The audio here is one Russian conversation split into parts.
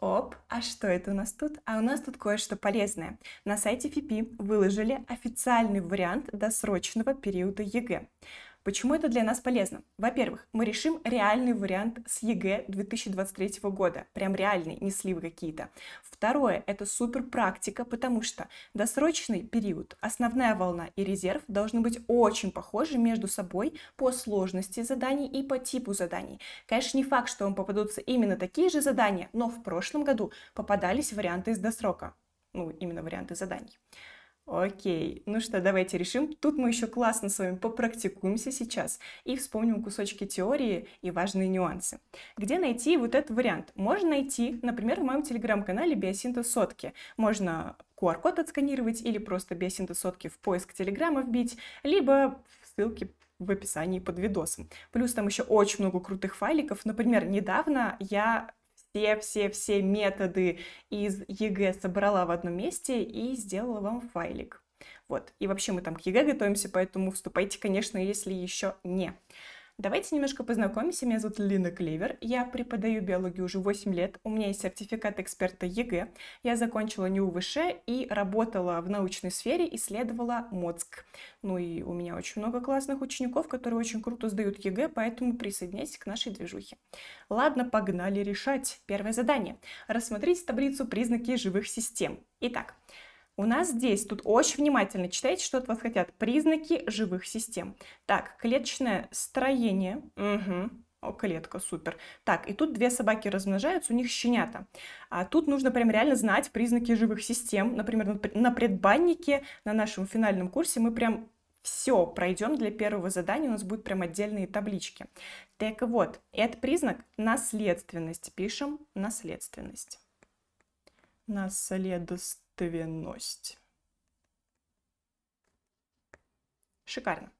Оп, а что это у нас тут? А у нас тут кое-что полезное. На сайте ФИПИ выложили официальный вариант досрочного периода ЕГЭ. Почему это для нас полезно? Во-первых, мы решим реальный вариант с ЕГЭ 2023 года. Прям реальный, не сливы какие-то. Второе, это супер практика, потому что досрочный период, основная волна и резерв должны быть очень похожи между собой по сложности заданий и по типу заданий. Конечно, не факт, что вам попадутся именно такие же задания, но в прошлом году попадались варианты из досрока. Ну, именно варианты заданий. Окей, ну что, давайте решим. Тут мы еще классно с вами попрактикуемся сейчас и вспомним кусочки теории и важные нюансы. Где найти вот этот вариант? Можно найти, например, в моем телеграм-канале «Биосинтез сотки». Можно QR-код отсканировать или просто «Биосинтез сотки» в поиск телеграма вбить, либо в ссылке в описании под видосом. Плюс там еще очень много крутых файликов. Например, недавно я все-все-все методы из ЕГЭ собрала в одном месте и сделала вам файлик. Вот. И вообще мы там к ЕГЭ готовимся, поэтому вступайте, конечно, если еще не. Давайте немножко познакомимся. Меня зовут Лина Клевер. Я преподаю биологию уже 8 лет. У меня есть сертификат эксперта ЕГЭ. Я закончила НИУ ВШ и работала в научной сфере, исследовала мозг. Ну и у меня очень много классных учеников, которые очень круто сдают ЕГЭ, поэтому присоединяйтесь к нашей движухе. Ладно, погнали решать. Первое задание. Рассмотрите таблицу признаки живых систем. Итак, у нас здесь, тут очень внимательно читайте, что от вас хотят. Признаки живых систем. Так, клеточное строение. Угу. О, клетка, супер. Так, и тут две собаки размножаются, у них щенята. А тут нужно прям реально знать признаки живых систем. Например, на предбаннике, на нашем финальном курсе мы прям все пройдем для первого задания, у нас будут прям отдельные таблички. Так вот, это признак наследственности. Пишем наследственность. Наследственность 90. Шикарно.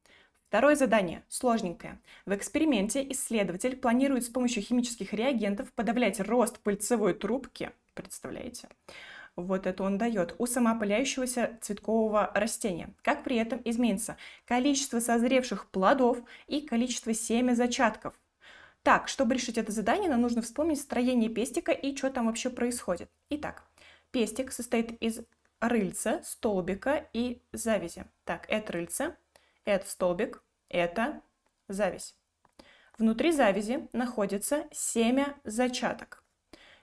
Второе задание, сложненькое. В эксперименте исследователь планирует с помощью химических реагентов подавлять рост пыльцевой трубки, представляете? Вот это он дает у самоопыляющегося цветкового растения. Как при этом изменится количество созревших плодов и количество семязачатков. Так, чтобы решить это задание, нам нужно вспомнить строение пестика и что там вообще происходит. Итак, Пестик состоит из рыльца, столбика и завязи. Так, это рыльце, это столбик, это зависть. Внутри завязи находится семя зачаток.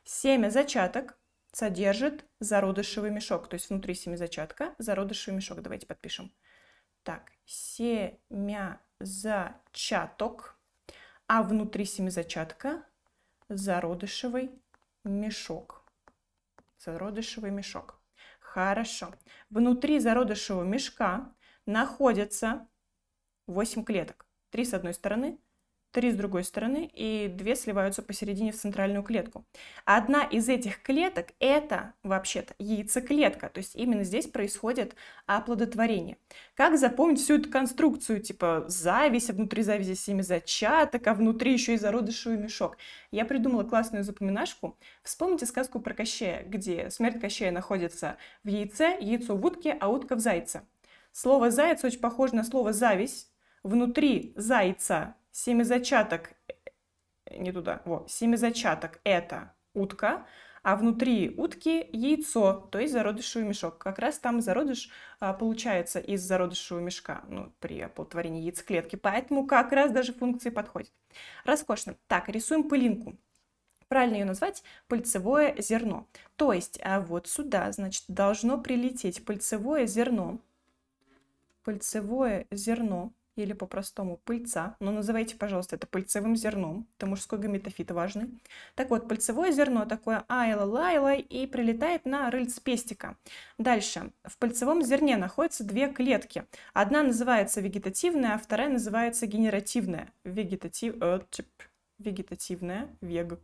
Семя зачаток содержит зародышевый мешок. То есть внутри семя зачатка зародышевый мешок. Давайте подпишем. Так, семя зачаток. А внутри семя зачатка зародышевый мешок зародышевый мешок. Хорошо. Внутри зародышевого мешка находятся 8 клеток. 3 с одной стороны, три с другой стороны и две сливаются посередине в центральную клетку. Одна из этих клеток – это вообще-то яйцеклетка, то есть именно здесь происходит оплодотворение. Как запомнить всю эту конструкцию, типа зависть, а внутри зависи семи зачаток, а внутри еще и зародышевый мешок? Я придумала классную запоминашку. Вспомните сказку про Кощея, где смерть Кощея находится в яйце, яйцо в утке, а утка в зайце. Слово «заяц» очень похоже на слово «зависть», Внутри зайца Семизачаток, э, не туда, вот, семизачаток – это утка, а внутри утки яйцо, то есть зародышевый мешок. Как раз там зародыш а, получается из зародышевого мешка, ну, при оплодотворении яйцеклетки, поэтому как раз даже функции подходит. Роскошно. Так, рисуем пылинку. Правильно ее назвать пыльцевое зерно. То есть а вот сюда, значит, должно прилететь пыльцевое зерно. Пыльцевое зерно или по-простому пыльца, но ну, называйте, пожалуйста, это пыльцевым зерном, это мужской гаметофит важный. Так вот, пыльцевое зерно такое айлалайлай и прилетает на рыльце пестика. Дальше, в пыльцевом зерне находятся две клетки. Одна называется вегетативная, а вторая называется генеративная. Вегетатив... Э, вегетативная, вег,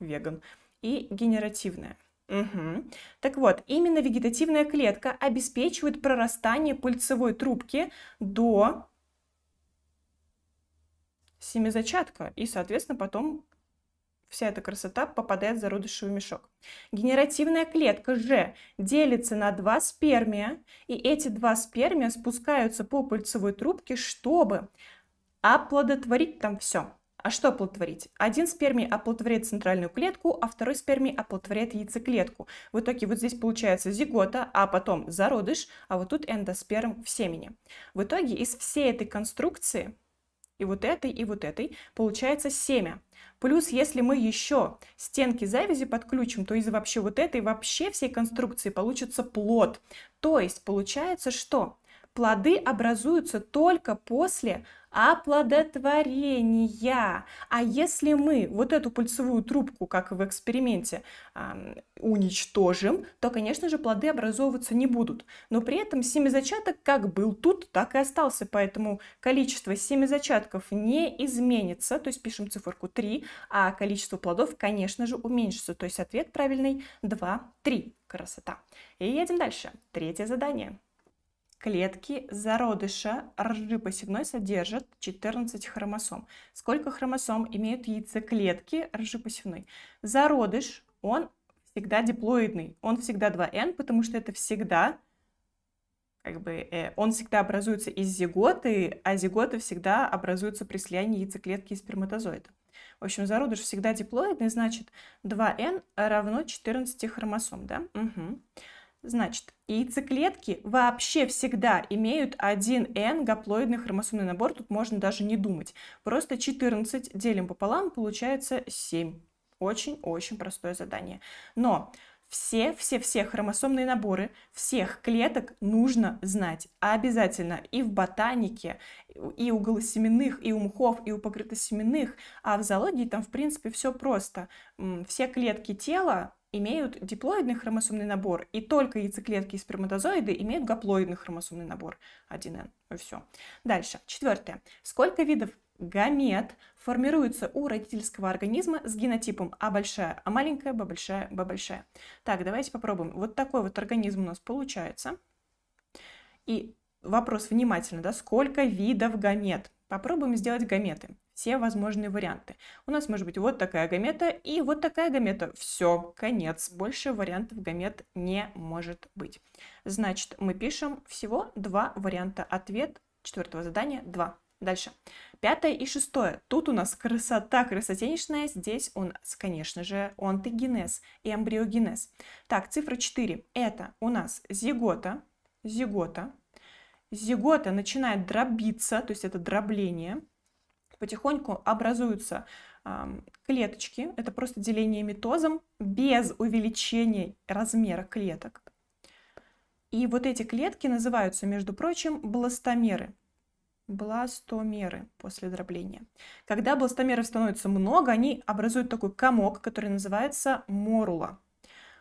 веган и генеративная. Угу. Так вот, именно вегетативная клетка обеспечивает прорастание пыльцевой трубки до семизачатка, и, соответственно, потом вся эта красота попадает в зародышевый мешок. Генеративная клетка же делится на два спермия, и эти два спермия спускаются по пыльцевой трубке, чтобы оплодотворить там все. А что оплодотворить? Один спермий оплодотворяет центральную клетку, а второй спермий оплодотворяет яйцеклетку. В итоге вот здесь получается зигота, а потом зародыш, а вот тут эндосперм в семени. В итоге из всей этой конструкции и вот этой, и вот этой, получается семя. Плюс, если мы еще стенки завязи подключим, то из вообще вот этой, вообще всей конструкции получится плод. То есть получается, что плоды образуются только после оплодотворения. А если мы вот эту пульсовую трубку, как в эксперименте, уничтожим, то, конечно же, плоды образовываться не будут. Но при этом семизачаток как был тут, так и остался, поэтому количество семизачатков не изменится, то есть пишем циферку 3, а количество плодов, конечно же, уменьшится. То есть ответ правильный 2, 3. Красота. И едем дальше. Третье задание клетки зародыша ржи посевной содержат 14 хромосом. Сколько хромосом имеют яйцеклетки ржи посевной? Зародыш, он всегда диплоидный, он всегда 2n, потому что это всегда как бы э, он всегда образуется из зиготы, а зиготы всегда образуются при слиянии яйцеклетки и сперматозоида. В общем, зародыш всегда диплоидный, значит 2n равно 14 хромосом, да? Угу. Значит, яйцеклетки вообще всегда имеют один n гаплоидный хромосомный набор, тут можно даже не думать. Просто 14 делим пополам, получается 7. Очень-очень простое задание. Но все-все-все хромосомные наборы всех клеток нужно знать обязательно и в ботанике, и у голосеменных, и у мхов, и у покрытосеменных, а в зоологии там, в принципе, все просто. Все клетки тела имеют диплоидный хромосомный набор, и только яйцеклетки и сперматозоиды имеют гаплоидный хромосомный набор 1Н. И все. Дальше. Четвертое. Сколько видов гамет формируется у родительского организма с генотипом А большая, А маленькая, Б большая, Б большая. Так, давайте попробуем. Вот такой вот организм у нас получается. И вопрос внимательно, да, сколько видов гамет? Попробуем сделать гаметы все возможные варианты. У нас может быть вот такая гамета и вот такая гамета. Все, конец. Больше вариантов гамет не может быть. Значит, мы пишем всего два варианта. Ответ четвертого задания 2. Дальше. Пятое и шестое. Тут у нас красота красотенечная. Здесь у нас, конечно же, онтогенез и эмбриогенез. Так, цифра 4. Это у нас зигота. Зигота. Зигота начинает дробиться, то есть это дробление потихоньку образуются клеточки, это просто деление митозом без увеличения размера клеток. И вот эти клетки называются, между прочим, бластомеры. Бластомеры после дробления. Когда бластомеров становится много, они образуют такой комок, который называется морула.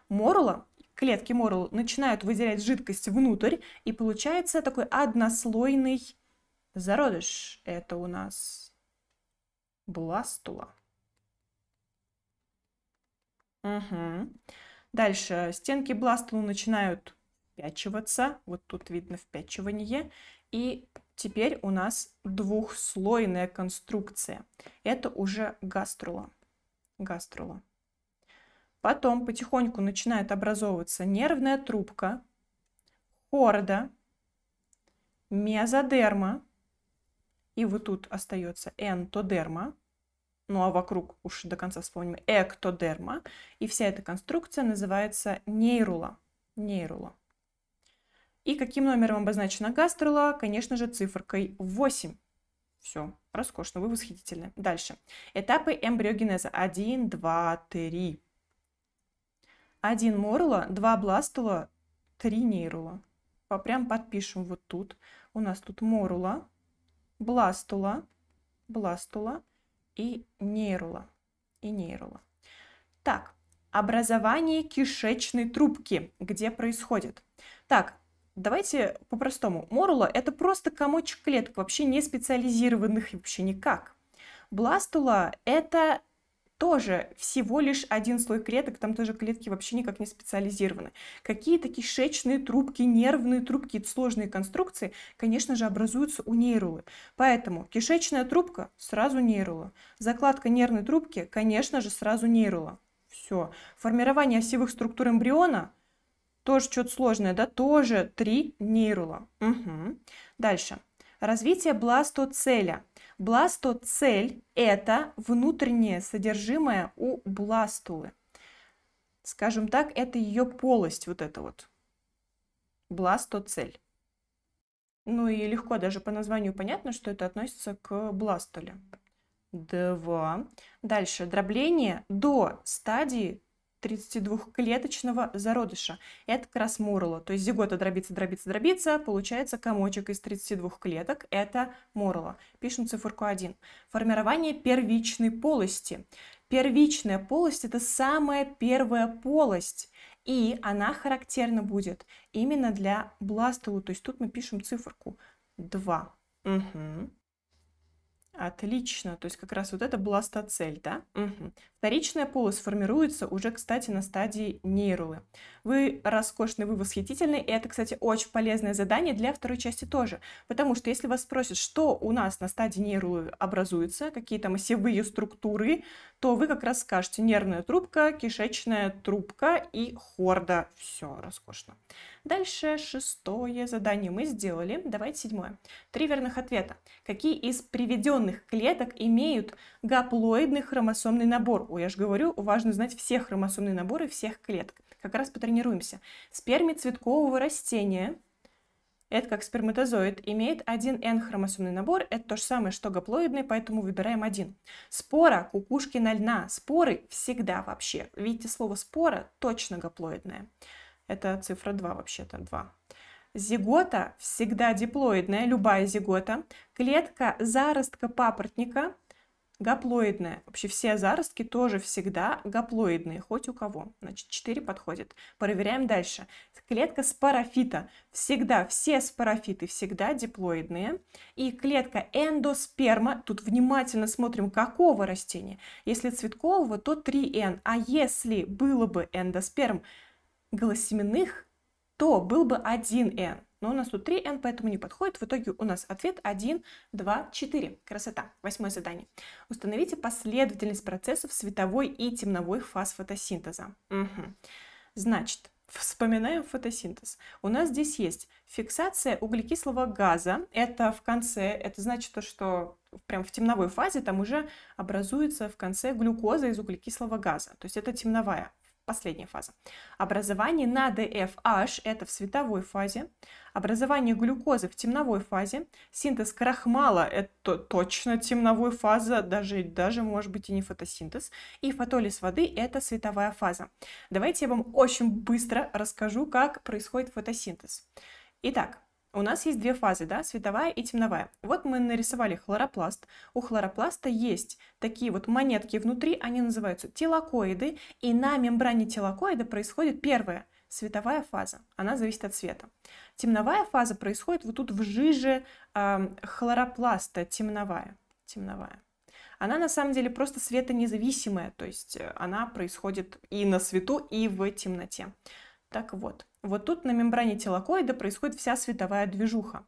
Морула, клетки морул начинают выделять жидкость внутрь, и получается такой однослойный зародыш. Это у нас бластула. Угу. Дальше стенки бластулы начинают впячиваться. Вот тут видно впячивание. И теперь у нас двухслойная конструкция. Это уже гаструла. гаструла. Потом потихоньку начинает образовываться нервная трубка, хорда, мезодерма, и вот тут остается энтодерма, ну а вокруг уж до конца вспомним, эктодерма. И вся эта конструкция называется нейрула. нейрула. И каким номером обозначена гастрола, Конечно же, цифркой 8. Все, роскошно, вы восхитительны. Дальше. Этапы эмбриогенеза. 1, 2, 3. 1 морула, 2 бластула, 3 нейрула. Прям подпишем вот тут. У нас тут морула бластула, бластула и нейрула. И нейрула. Так, образование кишечной трубки, где происходит. Так, давайте по-простому. Морула – это просто комочек клеток, вообще не специализированных вообще никак. Бластула – это тоже всего лишь один слой клеток, там тоже клетки вообще никак не специализированы. Какие-то кишечные трубки, нервные трубки, сложные конструкции, конечно же, образуются у нейрулы. Поэтому кишечная трубка сразу нейрула. Закладка нервной трубки, конечно же, сразу нейрула. Все. Формирование осевых структур эмбриона тоже что-то сложное, да, тоже три нейрула. Угу. Дальше. Развитие бластоцеля – Бластоцель – это внутреннее содержимое у бластулы. Скажем так, это ее полость, вот это вот. Бластоцель. Ну и легко даже по названию понятно, что это относится к бластуле. Два. Дальше дробление до стадии 32-клеточного зародыша. Это как раз морла. То есть зигота дробится, дробится, дробится, получается комочек из 32 клеток. Это морла. Пишем циферку 1. Формирование первичной полости. Первичная полость – это самая первая полость. И она характерна будет именно для бластулы. То есть тут мы пишем циферку 2. Угу. Отлично, то есть как раз вот это была бластоцель, да? Угу. Вторичная полость формируется уже, кстати, на стадии нейрулы. Вы роскошны, вы восхитительны, и это, кстати, очень полезное задание для второй части тоже, потому что если вас спросят, что у нас на стадии нейрулы образуется, какие там осевые структуры, то вы как раз скажете нервная трубка, кишечная трубка и хорда. Все, роскошно. Дальше шестое задание мы сделали. Давайте седьмое. Три верных ответа. Какие из приведенных определенных клеток имеют гаплоидный хромосомный набор. О, я же говорю, важно знать все хромосомные наборы всех клеток. Как раз потренируемся. В цветкового растения, это как сперматозоид, имеет один N-хромосомный набор. Это то же самое, что гаплоидный, поэтому выбираем один. Спора кукушкина льна. Споры всегда вообще. Видите, слово спора точно гаплоидное. Это цифра 2 вообще-то, 2. Зигота всегда диплоидная, любая зигота. Клетка заростка папоротника Гаплоидная. Вообще все заростки тоже всегда гаплоидные, хоть у кого. Значит, 4 подходит. Проверяем дальше. Клетка спорофита. Всегда, все спорофиты всегда диплоидные. И клетка эндосперма. Тут внимательно смотрим, какого растения. Если цветкового, то 3 n А если было бы эндосперм голосеменных, то был бы 1n. Но у нас тут 3n, поэтому не подходит. В итоге у нас ответ 1, 2, 4. Красота. Восьмое задание. Установите последовательность процессов световой и темновой фаз фотосинтеза. Угу. Значит, вспоминаем фотосинтез. У нас здесь есть фиксация углекислого газа. Это в конце, это значит то, что прям в темновой фазе там уже образуется в конце глюкоза из углекислого газа. То есть это темновая последняя фаза. Образование на это в световой фазе, образование глюкозы в темновой фазе, синтез крахмала – это точно темновой фаза, даже, даже может быть и не фотосинтез, и фотолиз воды – это световая фаза. Давайте я вам очень быстро расскажу, как происходит фотосинтез. Итак, у нас есть две фазы, да, световая и темновая. Вот мы нарисовали хлоропласт. У хлоропласта есть такие вот монетки внутри, они называются телокоиды, и на мембране телокоида происходит первая световая фаза, она зависит от света. Темновая фаза происходит вот тут в жиже э, хлоропласта, темновая, темновая. Она на самом деле просто светонезависимая, то есть э, она происходит и на свету, и в темноте. Так вот, вот тут на мембране телокоида происходит вся световая движуха.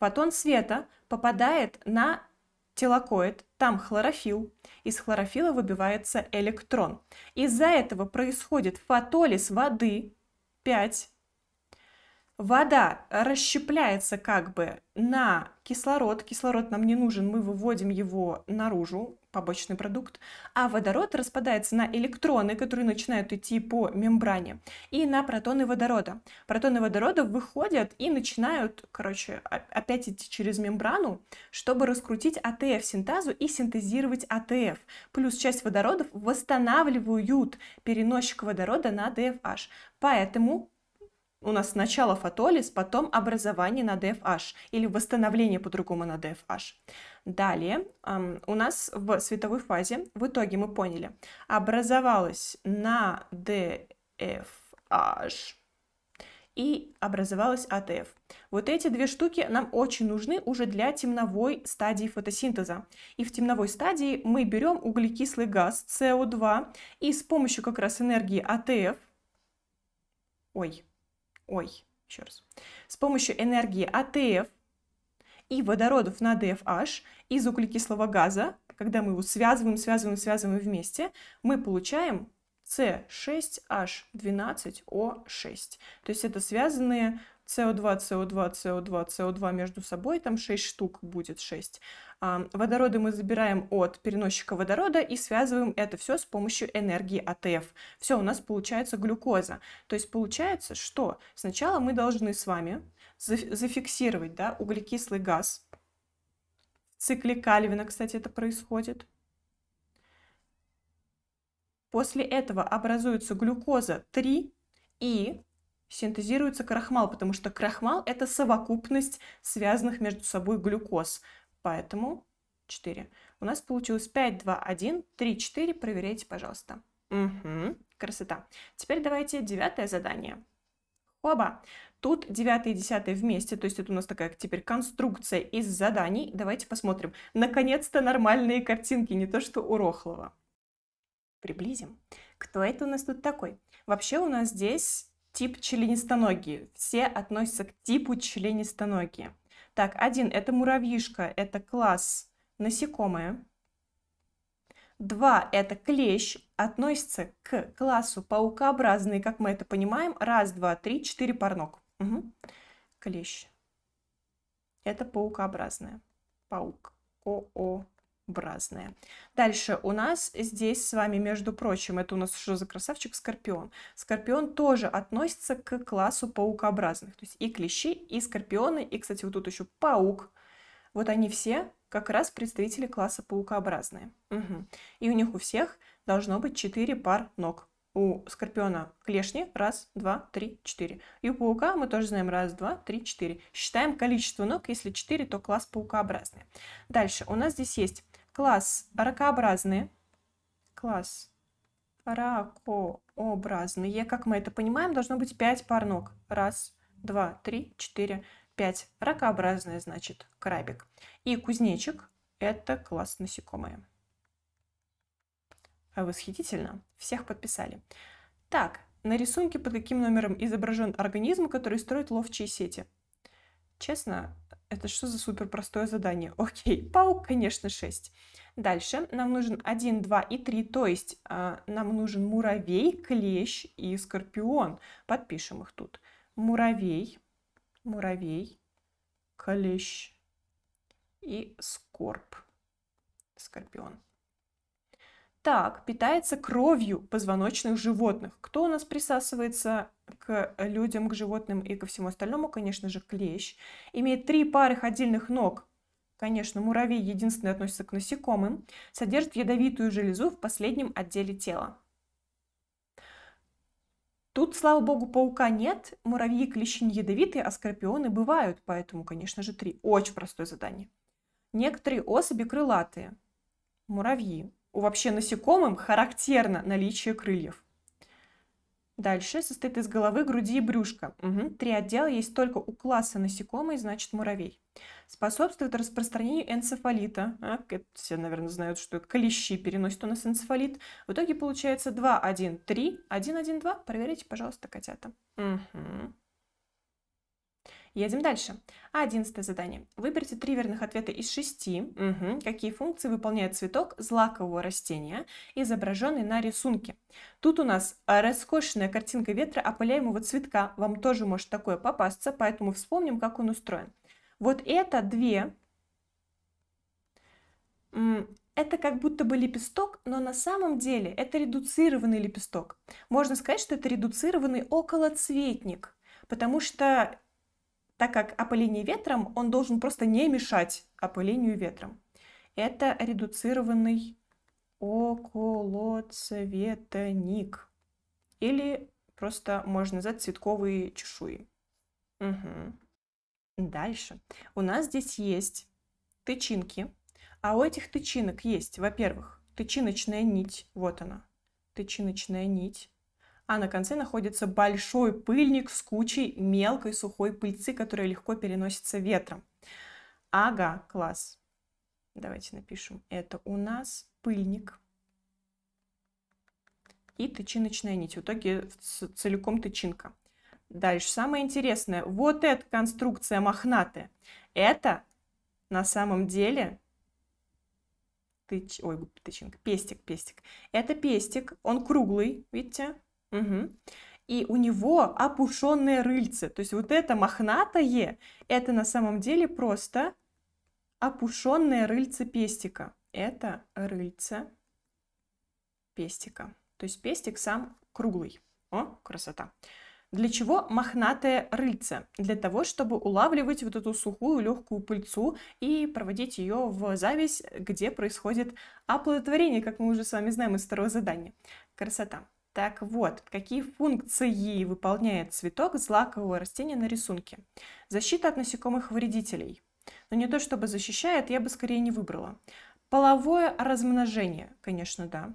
Фотон света попадает на телокоид, там хлорофилл, из хлорофилла выбивается электрон. Из-за этого происходит фотолиз воды 5. Вода расщепляется как бы на кислород. Кислород нам не нужен, мы выводим его наружу побочный продукт. А водород распадается на электроны, которые начинают идти по мембране, и на протоны водорода. Протоны водорода выходят и начинают, короче, опять идти через мембрану, чтобы раскрутить АТФ-синтазу и синтезировать АТФ. Плюс часть водородов восстанавливают переносчик водорода на АТФH. Поэтому у нас сначала фотолиз, потом образование на DFH или восстановление по-другому на DFH. Далее эм, у нас в световой фазе, в итоге мы поняли, образовалось на DFH и образовалось АТФ. Вот эти две штуки нам очень нужны уже для темновой стадии фотосинтеза. И в темновой стадии мы берем углекислый газ, СО2, и с помощью как раз энергии АТФ, ой, ой, еще раз, с помощью энергии АТФ и водородов на DFH из углекислого газа, когда мы его связываем, связываем, связываем вместе, мы получаем С6H12O6. То есть это связанные СО2, СО2, СО2, СО2 между собой, там 6 штук будет 6. А, водороды мы забираем от переносчика водорода и связываем это все с помощью энергии АТФ. Все, у нас получается глюкоза. То есть получается, что сначала мы должны с вами зафиксировать да, углекислый газ. В цикле Кальвина, кстати, это происходит. После этого образуется глюкоза 3 и синтезируется крахмал, потому что крахмал – это совокупность связанных между собой глюкоз. Поэтому 4. У нас получилось 5, 2, 1, 3, 4. Проверяйте, пожалуйста. Угу, красота. Теперь давайте девятое задание. Оба. Тут девятое и 10 вместе, то есть это у нас такая теперь конструкция из заданий. Давайте посмотрим. Наконец-то нормальные картинки, не то что у Рохлова. Приблизим. Кто это у нас тут такой? Вообще у нас здесь тип членистоногие. Все относятся к типу членистоногие. Так, один – это муравьишка, это класс насекомое. Два – это клещ, относится к классу паукообразные, как мы это понимаем. Раз, два, три, четыре пар ног. Угу. Клещ. Это паукообразное. Паук. О-о в разное. Дальше у нас здесь с вами, между прочим, это у нас что за красавчик? Скорпион. Скорпион тоже относится к классу паукообразных. То есть и клещи, и скорпионы, и, кстати, вот тут еще паук. Вот они все как раз представители класса паукообразные. Угу. И у них у всех должно быть 4 пар ног. У скорпиона клешни раз, два, три, четыре. И у паука мы тоже знаем раз, два, три, четыре. Считаем количество ног. Если четыре, то класс паукообразный. Дальше у нас здесь есть класс ракообразные, класс ракообразные, как мы это понимаем, должно быть 5 пар ног. Раз, два, три, четыре, пять. Ракообразные, значит, крабик. И кузнечик – это класс насекомые. Восхитительно. Всех подписали. Так, на рисунке под каким номером изображен организм, который строит ловчие сети? Честно, это что за супер простое задание? Окей, паук, конечно, 6. Дальше нам нужен 1, 2 и 3, то есть э, нам нужен муравей, клещ и скорпион. Подпишем их тут. Муравей, муравей, клещ и скорп, скорпион. Так, питается кровью позвоночных животных. Кто у нас присасывается к людям, к животным и ко всему остальному? Конечно же, клещ. Имеет три пары ходильных ног. Конечно, муравей единственный относится к насекомым. Содержит ядовитую железу в последнем отделе тела. Тут, слава богу, паука нет, муравьи и клещи не ядовитые, а скорпионы бывают, поэтому, конечно же, три. Очень простое задание. Некоторые особи крылатые, муравьи, у вообще насекомым характерно наличие крыльев. Дальше состоит из головы, груди и брюшка. Угу. Три отдела есть только у класса насекомых, значит муравей. Способствует распространению энцефалита. А, это все, наверное, знают, что клещи переносят у нас энцефалит. В итоге получается 2, 1, 3, 1, 1, 2. Проверите, пожалуйста, котята. Угу. Едем дальше. Одиннадцатое задание. Выберите три верных ответа из шести. Угу. Какие функции выполняет цветок злакового растения, изображенный на рисунке? Тут у нас э, роскошная картинка ветра опыляемого цветка. Вам тоже может такое попасться, поэтому вспомним, как он устроен. Вот это две это как будто бы лепесток, но на самом деле это редуцированный лепесток. Можно сказать, что это редуцированный околоцветник, потому что так как опыление ветром, он должен просто не мешать опылению ветром. Это редуцированный околоцветник. Или просто можно назвать цветковые чешуи. Угу. Дальше. У нас здесь есть тычинки. А у этих тычинок есть, во-первых, тычиночная нить. Вот она. Тычиночная нить а на конце находится большой пыльник с кучей мелкой сухой пыльцы, которая легко переносится ветром. Ага, класс. Давайте напишем. Это у нас пыльник и тычиночная нить. В итоге целиком тычинка. Дальше самое интересное. Вот эта конструкция мохнатая. Это на самом деле тыч... Ой, тычинка, пестик, пестик. Это пестик, он круглый, видите? Угу. И у него опушенные рыльцы. То есть вот это мохнатое, это на самом деле просто опушенные рыльца пестика. Это рыльца пестика. То есть пестик сам круглый. О, красота. Для чего мохнатое рыльце? Для того, чтобы улавливать вот эту сухую легкую пыльцу и проводить ее в зависть, где происходит оплодотворение, как мы уже с вами знаем из второго задания. Красота. Так вот, какие функции выполняет цветок злакового растения на рисунке? Защита от насекомых вредителей. Но ну, не то чтобы защищает, я бы скорее не выбрала. Половое размножение, конечно, да.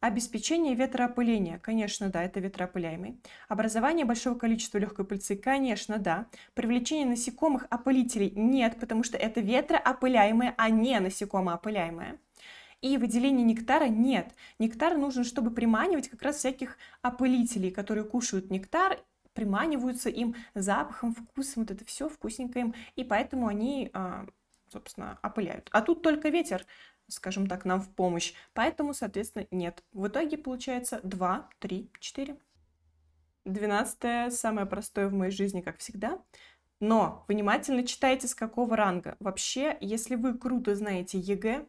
Обеспечение ветроопыления, конечно, да, это ветроопыляемый. Образование большого количества легкой пыльцы, конечно, да. Привлечение насекомых опылителей, нет, потому что это ветроопыляемые, а не насекомоопыляемое. И выделения нектара нет. Нектар нужен, чтобы приманивать как раз всяких опылителей, которые кушают нектар, приманиваются им запахом, вкусом, вот это все вкусненько им, и поэтому они, а, собственно, опыляют. А тут только ветер, скажем так, нам в помощь, поэтому, соответственно, нет. В итоге получается 2, 3, 4. Двенадцатое, самое простое в моей жизни, как всегда. Но внимательно читайте, с какого ранга. Вообще, если вы круто знаете ЕГЭ,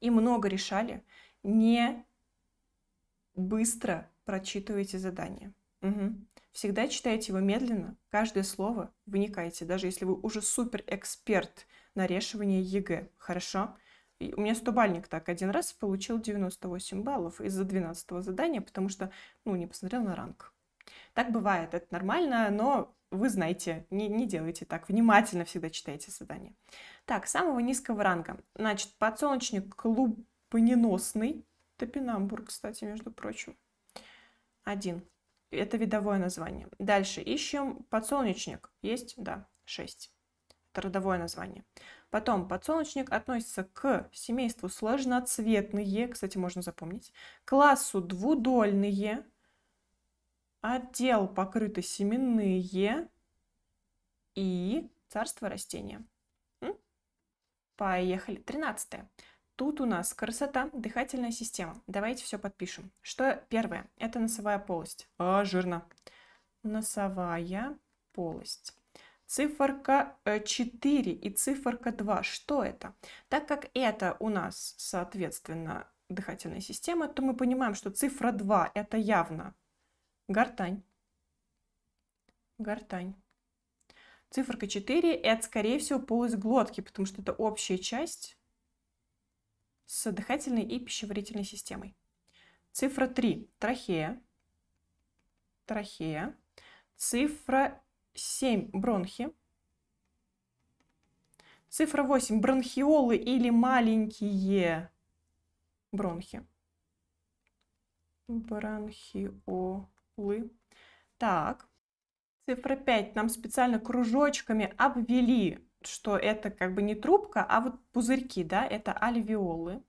и много решали, не быстро прочитывайте задание. Угу. Всегда читайте его медленно, каждое слово вникайте, даже если вы уже супер-эксперт на решивание ЕГЭ, хорошо? И у меня стобальник так один раз получил 98 баллов из-за 12 задания, потому что, ну, не посмотрел на ранг. Так бывает, это нормально, но вы знаете, не, не делайте так, внимательно всегда читайте задание. Так, самого низкого ранга. Значит, подсолнечник клубненосный, топинамбур, кстати, между прочим, один. Это видовое название. Дальше ищем подсолнечник. Есть? Да, Шесть. Это родовое название. Потом подсолнечник относится к семейству сложноцветные, кстати, можно запомнить, классу двудольные, отдел покрыты семенные и царство растения. М? Поехали. Тринадцатое. Тут у нас красота, дыхательная система. Давайте все подпишем. Что первое? Это носовая полость. А, жирно. Носовая полость. Циферка 4 э, и циферка 2. Что это? Так как это у нас, соответственно, дыхательная система, то мы понимаем, что цифра 2 – это явно Гортань. Гортань. Циферка 4 – это, скорее всего, полость глотки, потому что это общая часть с дыхательной и пищеварительной системой. Цифра 3 – трахея. Трахея. Цифра 7 – бронхи. Цифра 8 – бронхиолы или маленькие бронхи. Бронхиолы акулы. Так, цифра 5 нам специально кружочками обвели, что это как бы не трубка, а вот пузырьки, да, это альвеолы.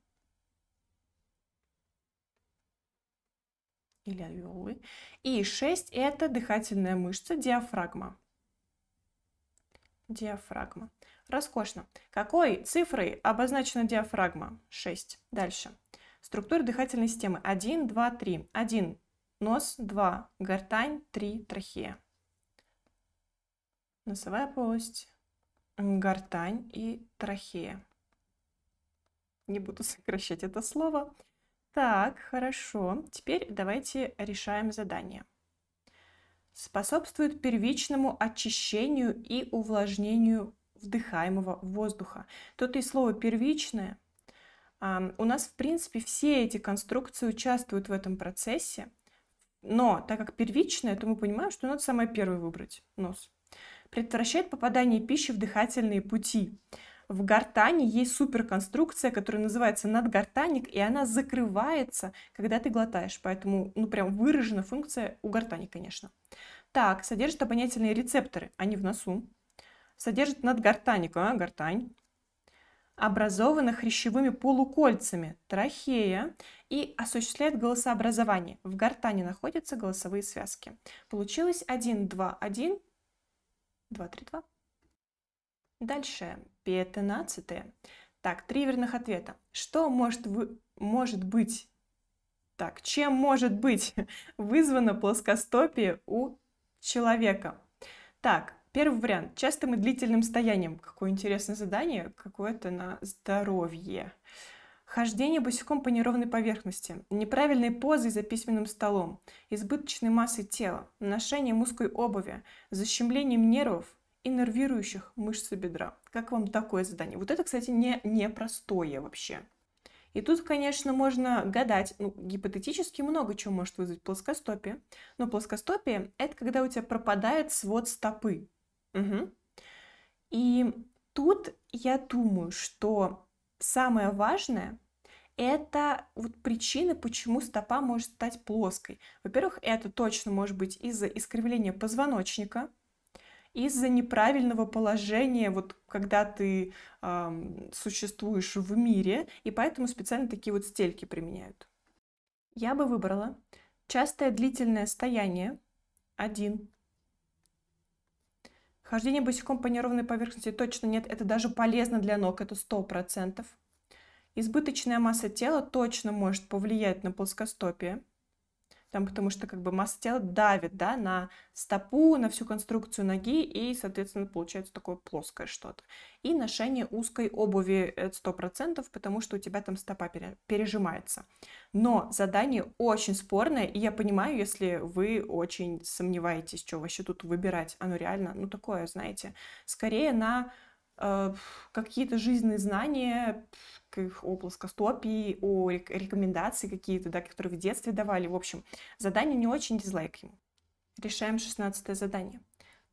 Или альвеолы. И 6 это дыхательная мышца, диафрагма. Диафрагма. Роскошно. Какой цифрой обозначена диафрагма? 6. Дальше. Структура дыхательной системы. 1, 2, 3. 1 нос 2, гортань 3, трахея. Носовая полость, гортань и трахея. Не буду сокращать это слово. Так, хорошо. Теперь давайте решаем задание. Способствует первичному очищению и увлажнению вдыхаемого воздуха. Тут и слово первичное. У нас, в принципе, все эти конструкции участвуют в этом процессе. Но так как первичное, то мы понимаем, что надо самое первое выбрать – нос. Предотвращает попадание пищи в дыхательные пути. В гортане есть суперконструкция, которая называется надгортаник, и она закрывается, когда ты глотаешь. Поэтому, ну, прям выражена функция у гортани, конечно. Так, содержит обонятельные рецепторы, они в носу. Содержит надгортаник, а, гортань образована хрящевыми полукольцами – трахея, и осуществляет голосообразование. В гортане находятся голосовые связки. Получилось 1, 2, 1, 2, 3, 2. Дальше, пятнадцатое. Так, три верных ответа. Что может, вы... может быть... Так, чем может быть вызвано плоскостопие у человека? Так, Первый вариант. Частым и длительным стоянием. Какое интересное задание. Какое-то на здоровье. Хождение босиком по неровной поверхности, неправильной позой за письменным столом, избыточной массой тела, ношение мужской обуви, защемлением нервов и нервирующих мышцы бедра. Как вам такое задание? Вот это, кстати, не непростое вообще. И тут, конечно, можно гадать, ну, гипотетически много чего может вызвать плоскостопие, но плоскостопие – это когда у тебя пропадает свод стопы, Мгм. И тут я думаю, что самое важное- это вот причины, почему стопа может стать плоской. Во-первых, это точно может быть из-за искривления позвоночника, из-за неправильного положения, вот когда ты, ам, существуешь в мире, и поэтому специально такие вот стельки применяют. Я бы выбрала частое длительное стояние, Один. Хождение босиком по неровной поверхности точно нет, это даже полезно для ног, это сто процентов Избыточная масса тела точно может повлиять на плоскостопие там, потому что как бы масса тела давит, да, на стопу, на всю конструкцию ноги, и, соответственно, получается такое плоское что-то. И ношение узкой обуви 100%, потому что у тебя там стопа пере, пережимается. Но задание очень спорное, и я понимаю, если вы очень сомневаетесь, что вообще тут выбирать, оно реально, ну, такое, знаете, скорее на Э, какие-то жизненные знания о плоскостопии, о рекомендации какие-то, да, которые в детстве давали. В общем, задание не очень, дизлайк ему. Решаем 16 задание.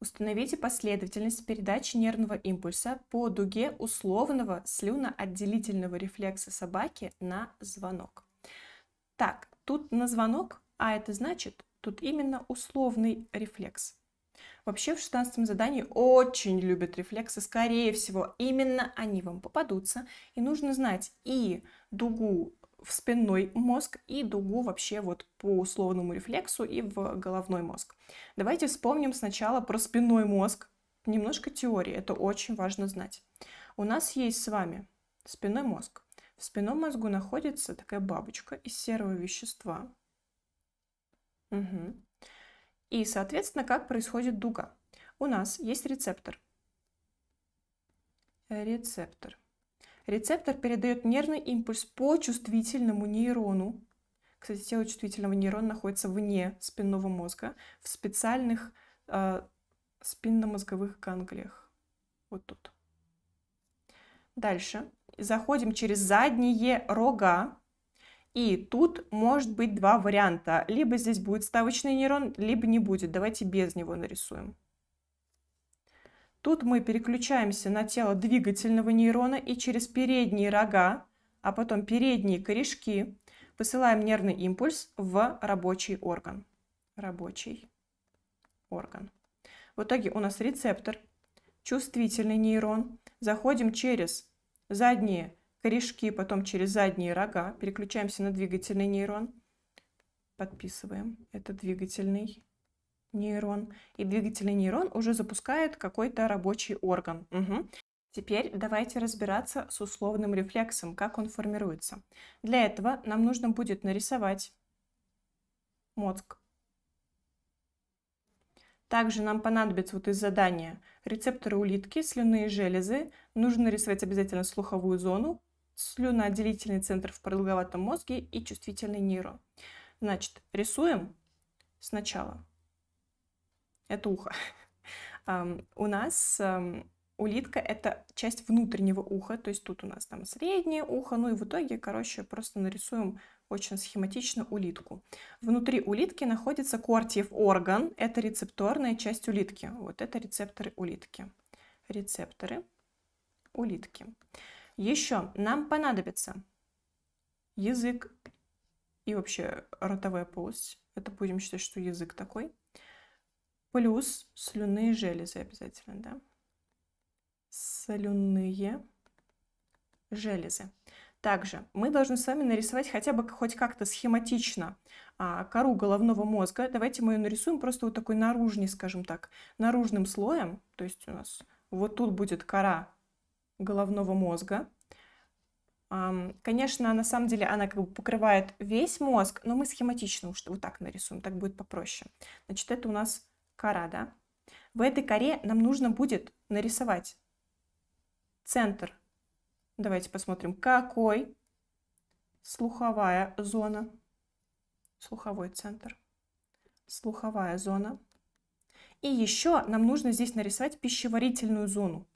Установите последовательность передачи нервного импульса по дуге условного слюноотделительного рефлекса собаки на звонок. Так, тут на звонок, а это значит, тут именно условный рефлекс. Вообще в 16 задании очень любят рефлексы, скорее всего, именно они вам попадутся. И нужно знать и дугу в спинной мозг и дугу вообще вот по условному рефлексу и в головной мозг. Давайте вспомним сначала про спинной мозг. Немножко теории, это очень важно знать. У нас есть с вами спинной мозг. В спинном мозгу находится такая бабочка из серого вещества. Угу. И, соответственно, как происходит дуга. У нас есть рецептор. Рецептор. Рецептор передает нервный импульс по чувствительному нейрону. Кстати, тело чувствительного нейрона находится вне спинного мозга, в специальных э, спинномозговых ганглиях. Вот тут. Дальше. Заходим через задние рога и тут может быть два варианта. Либо здесь будет ставочный нейрон, либо не будет. Давайте без него нарисуем. Тут мы переключаемся на тело двигательного нейрона и через передние рога, а потом передние корешки посылаем нервный импульс в рабочий орган. Рабочий орган. В итоге у нас рецептор, чувствительный нейрон. Заходим через задние корешки, потом через задние рога. Переключаемся на двигательный нейрон. Подписываем. Это двигательный нейрон. И двигательный нейрон уже запускает какой-то рабочий орган. Угу. Теперь давайте разбираться с условным рефлексом, как он формируется. Для этого нам нужно будет нарисовать мозг. Также нам понадобится вот из задания рецепторы улитки, слюнные железы. Нужно нарисовать обязательно слуховую зону, слюноотделительный центр в продолговатом мозге и чувствительный нейрон. Значит, рисуем сначала. Это ухо. У нас улитка – это часть внутреннего уха, то есть тут у нас там среднее ухо, ну и в итоге, короче, просто нарисуем очень схематично улитку. Внутри улитки находится кортиев орган, это рецепторная часть улитки. Вот это рецепторы улитки. Рецепторы улитки. Еще нам понадобится язык и вообще ротовая полость. Это будем считать, что язык такой. Плюс слюнные железы обязательно, да? Слюнные железы. Также мы должны с вами нарисовать хотя бы хоть как-то схематично а, кору головного мозга. Давайте мы ее нарисуем просто вот такой наружный, скажем так, наружным слоем. То есть у нас вот тут будет кора головного мозга. Конечно, на самом деле она как бы покрывает весь мозг, но мы схематично что вот так нарисуем, так будет попроще. Значит, это у нас кора, да? В этой коре нам нужно будет нарисовать центр. Давайте посмотрим, какой слуховая зона, слуховой центр, слуховая зона. И еще нам нужно здесь нарисовать пищеварительную зону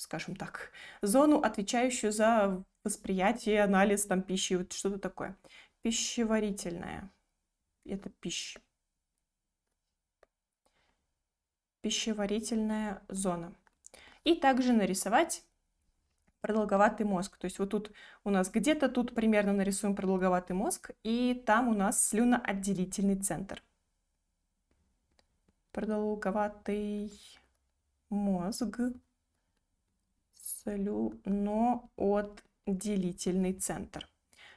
скажем так, зону, отвечающую за восприятие, анализ там, пищи, вот что-то такое. Пищеварительная. Это пища. Пищеварительная зона. И также нарисовать продолговатый мозг. То есть вот тут у нас где-то тут примерно нарисуем продолговатый мозг, и там у нас слюноотделительный центр. Продолговатый мозг удалю, но от делительный центр.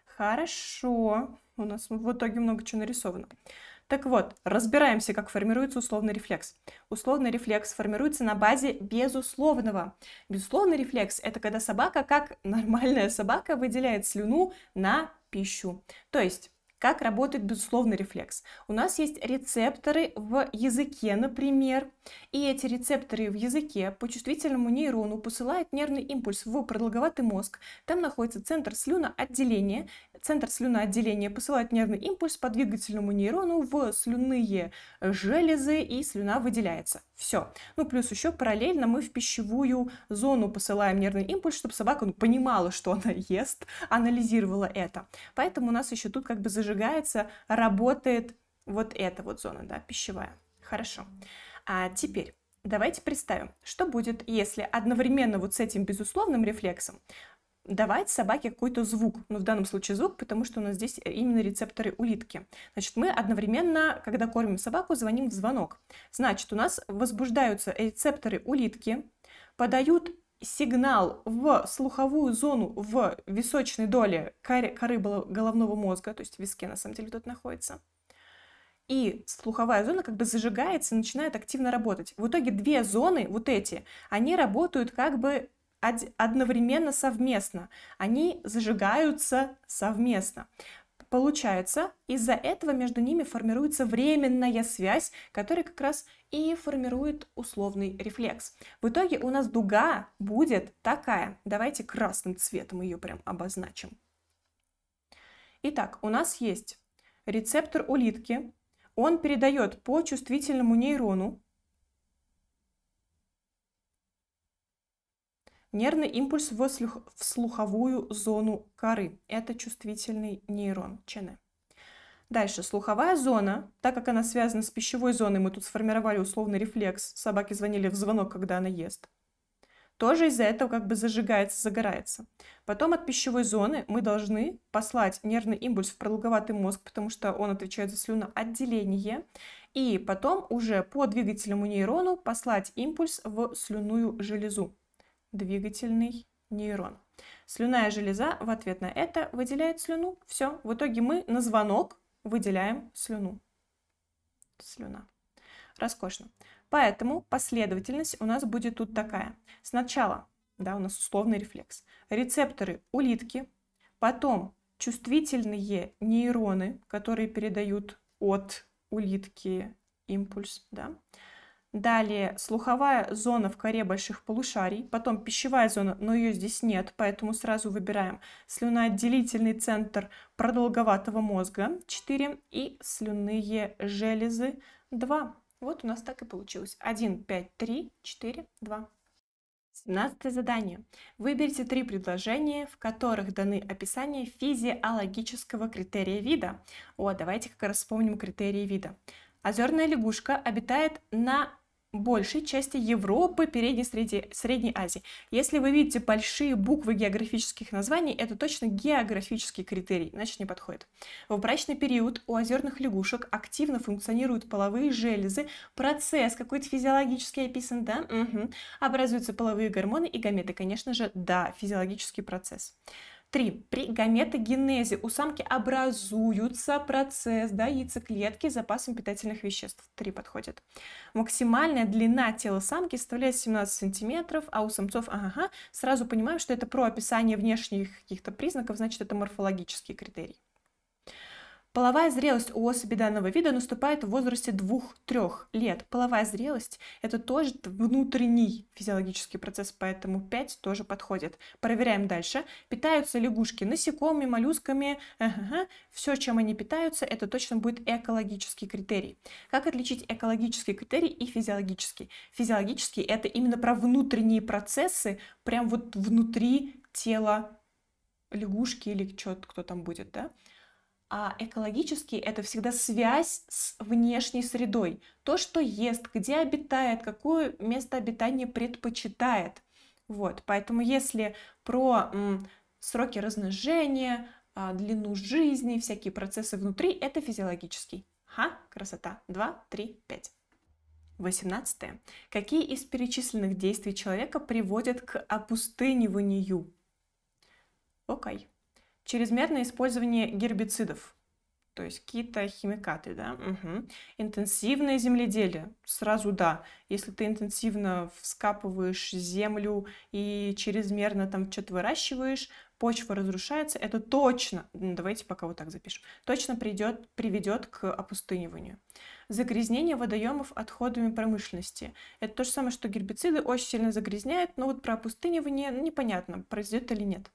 Хорошо. У нас в итоге много чего нарисовано. Так вот, разбираемся, как формируется условный рефлекс. Условный рефлекс формируется на базе безусловного. Безусловный рефлекс – это когда собака, как нормальная собака, выделяет слюну на пищу. То есть как работает безусловный рефлекс? У нас есть рецепторы в языке, например, и эти рецепторы в языке по чувствительному нейрону посылают нервный импульс в продолговатый мозг. Там находится центр слюноотделения. Центр слюноотделения посылает нервный импульс по двигательному нейрону в слюнные железы, и слюна выделяется. Все. Ну, плюс еще параллельно мы в пищевую зону посылаем нервный импульс, чтобы собака ну, понимала, что она ест, анализировала это. Поэтому у нас еще тут как бы зажигается сжигается, работает вот эта вот зона, да, пищевая. Хорошо. А теперь давайте представим, что будет, если одновременно вот с этим безусловным рефлексом давать собаке какой-то звук. Ну, в данном случае звук, потому что у нас здесь именно рецепторы улитки. Значит, мы одновременно, когда кормим собаку, звоним в звонок. Значит, у нас возбуждаются рецепторы улитки, подают сигнал в слуховую зону в височной доле коры, коры головного мозга, то есть в виске на самом деле тут находится. И слуховая зона как бы зажигается и начинает активно работать. В итоге две зоны, вот эти, они работают как бы одновременно совместно. Они зажигаются совместно. Получается, из-за этого между ними формируется временная связь, которая как раз и формирует условный рефлекс. В итоге у нас дуга будет такая. Давайте красным цветом ее прям обозначим. Итак, у нас есть рецептор улитки. Он передает по чувствительному нейрону Нервный импульс в, слух, в слуховую зону коры. Это чувствительный нейрон ЧН. Дальше, слуховая зона, так как она связана с пищевой зоной, мы тут сформировали условный рефлекс, собаки звонили в звонок, когда она ест, тоже из-за этого как бы зажигается, загорается. Потом от пищевой зоны мы должны послать нервный импульс в продолговатый мозг, потому что он отвечает за слюноотделение, и потом уже по двигательному нейрону послать импульс в слюную железу двигательный нейрон. Слюная железа в ответ на это выделяет слюну. Все, в итоге мы на звонок выделяем слюну. Слюна. Роскошно. Поэтому последовательность у нас будет тут такая. Сначала, да, у нас условный рефлекс, рецепторы улитки, потом чувствительные нейроны, которые передают от улитки импульс, да, Далее слуховая зона в коре больших полушарий, потом пищевая зона, но ее здесь нет, поэтому сразу выбираем слюноотделительный центр продолговатого мозга 4 и слюнные железы 2. Вот у нас так и получилось. 1, 5, 3, 4, 2. 17 задание. Выберите три предложения, в которых даны описания физиологического критерия вида. О, давайте как раз вспомним критерии вида. Озерная лягушка обитает на большей части Европы, передней среди, Средней Азии. Если вы видите большие буквы географических названий, это точно географический критерий, иначе не подходит. В брачный период у озерных лягушек активно функционируют половые железы, процесс какой-то физиологический описан, да? Угу. Образуются половые гормоны и гаметы, конечно же, да, физиологический процесс. Три. При гаметогенезе у самки образуются процесс да, яйцеклетки с запасом питательных веществ. Три подходит. Максимальная длина тела самки составляет 17 сантиметров, а у самцов, ага, сразу понимаем, что это про описание внешних каких-то признаков, значит это морфологический критерий. Половая зрелость у особи данного вида наступает в возрасте 2-3 лет. Половая зрелость – это тоже внутренний физиологический процесс, поэтому 5 тоже подходит. Проверяем дальше. Питаются лягушки насекомыми, моллюсками. Ага. Все, чем они питаются, это точно будет экологический критерий. Как отличить экологический критерий и физиологический? Физиологический – это именно про внутренние процессы, прям вот внутри тела лягушки или что кто там будет, да? А экологический это всегда связь с внешней средой. То, что ест, где обитает, какое место обитания предпочитает. Вот, поэтому если про м, сроки размножения, а, длину жизни, всякие процессы внутри, это физиологический. Ха, красота. Два, три, пять. 18. Какие из перечисленных действий человека приводят к опустыниванию? Окей. Okay. Чрезмерное использование гербицидов, то есть какие-то химикаты, да. Угу. Интенсивное земледелие, сразу да. Если ты интенсивно вскапываешь землю и чрезмерно там что-то выращиваешь, почва разрушается, это точно, ну, давайте пока вот так запишем, точно придет, приведет к опустыниванию. Загрязнение водоемов отходами промышленности. Это то же самое, что гербициды очень сильно загрязняют, но вот про опустынивание непонятно, произойдет или нет.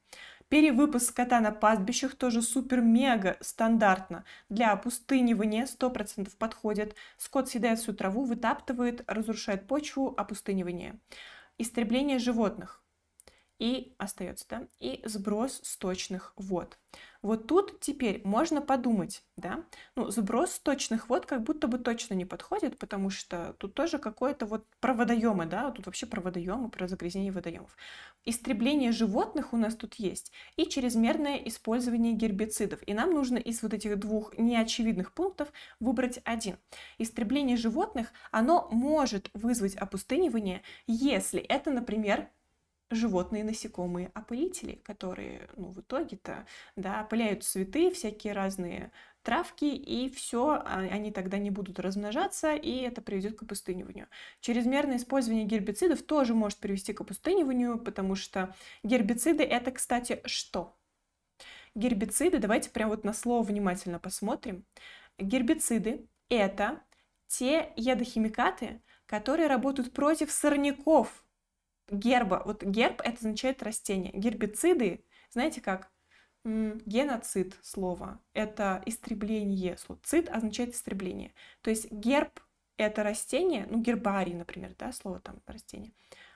Перевыпуск скота на пастбищах тоже супер-мега стандартно. Для опустынивания 100% подходит. Скот съедает всю траву, вытаптывает, разрушает почву, а опустынивание. Истребление животных и остается, да, и сброс сточных вод. Вот тут теперь можно подумать, да, ну, сброс сточных вод как будто бы точно не подходит, потому что тут тоже какое-то вот про водоемы, да, тут вообще про водоемы, про загрязнение водоемов. Истребление животных у нас тут есть и чрезмерное использование гербицидов. И нам нужно из вот этих двух неочевидных пунктов выбрать один. Истребление животных, оно может вызвать опустынивание, если это, например, животные насекомые опылители, которые ну, в итоге-то да, опыляют цветы, всякие разные травки, и все, а, они тогда не будут размножаться, и это приведет к опустыниванию. Чрезмерное использование гербицидов тоже может привести к опустыниванию, потому что гербициды это, кстати, что? Гербициды, давайте прямо вот на слово внимательно посмотрим. Гербициды это те ядохимикаты, которые работают против сорняков, герба. Вот герб это означает растение. Гербициды, знаете как? Геноцид слово. Это истребление. Цид означает истребление. То есть герб это растение, ну гербарий, например, да, слово там растение.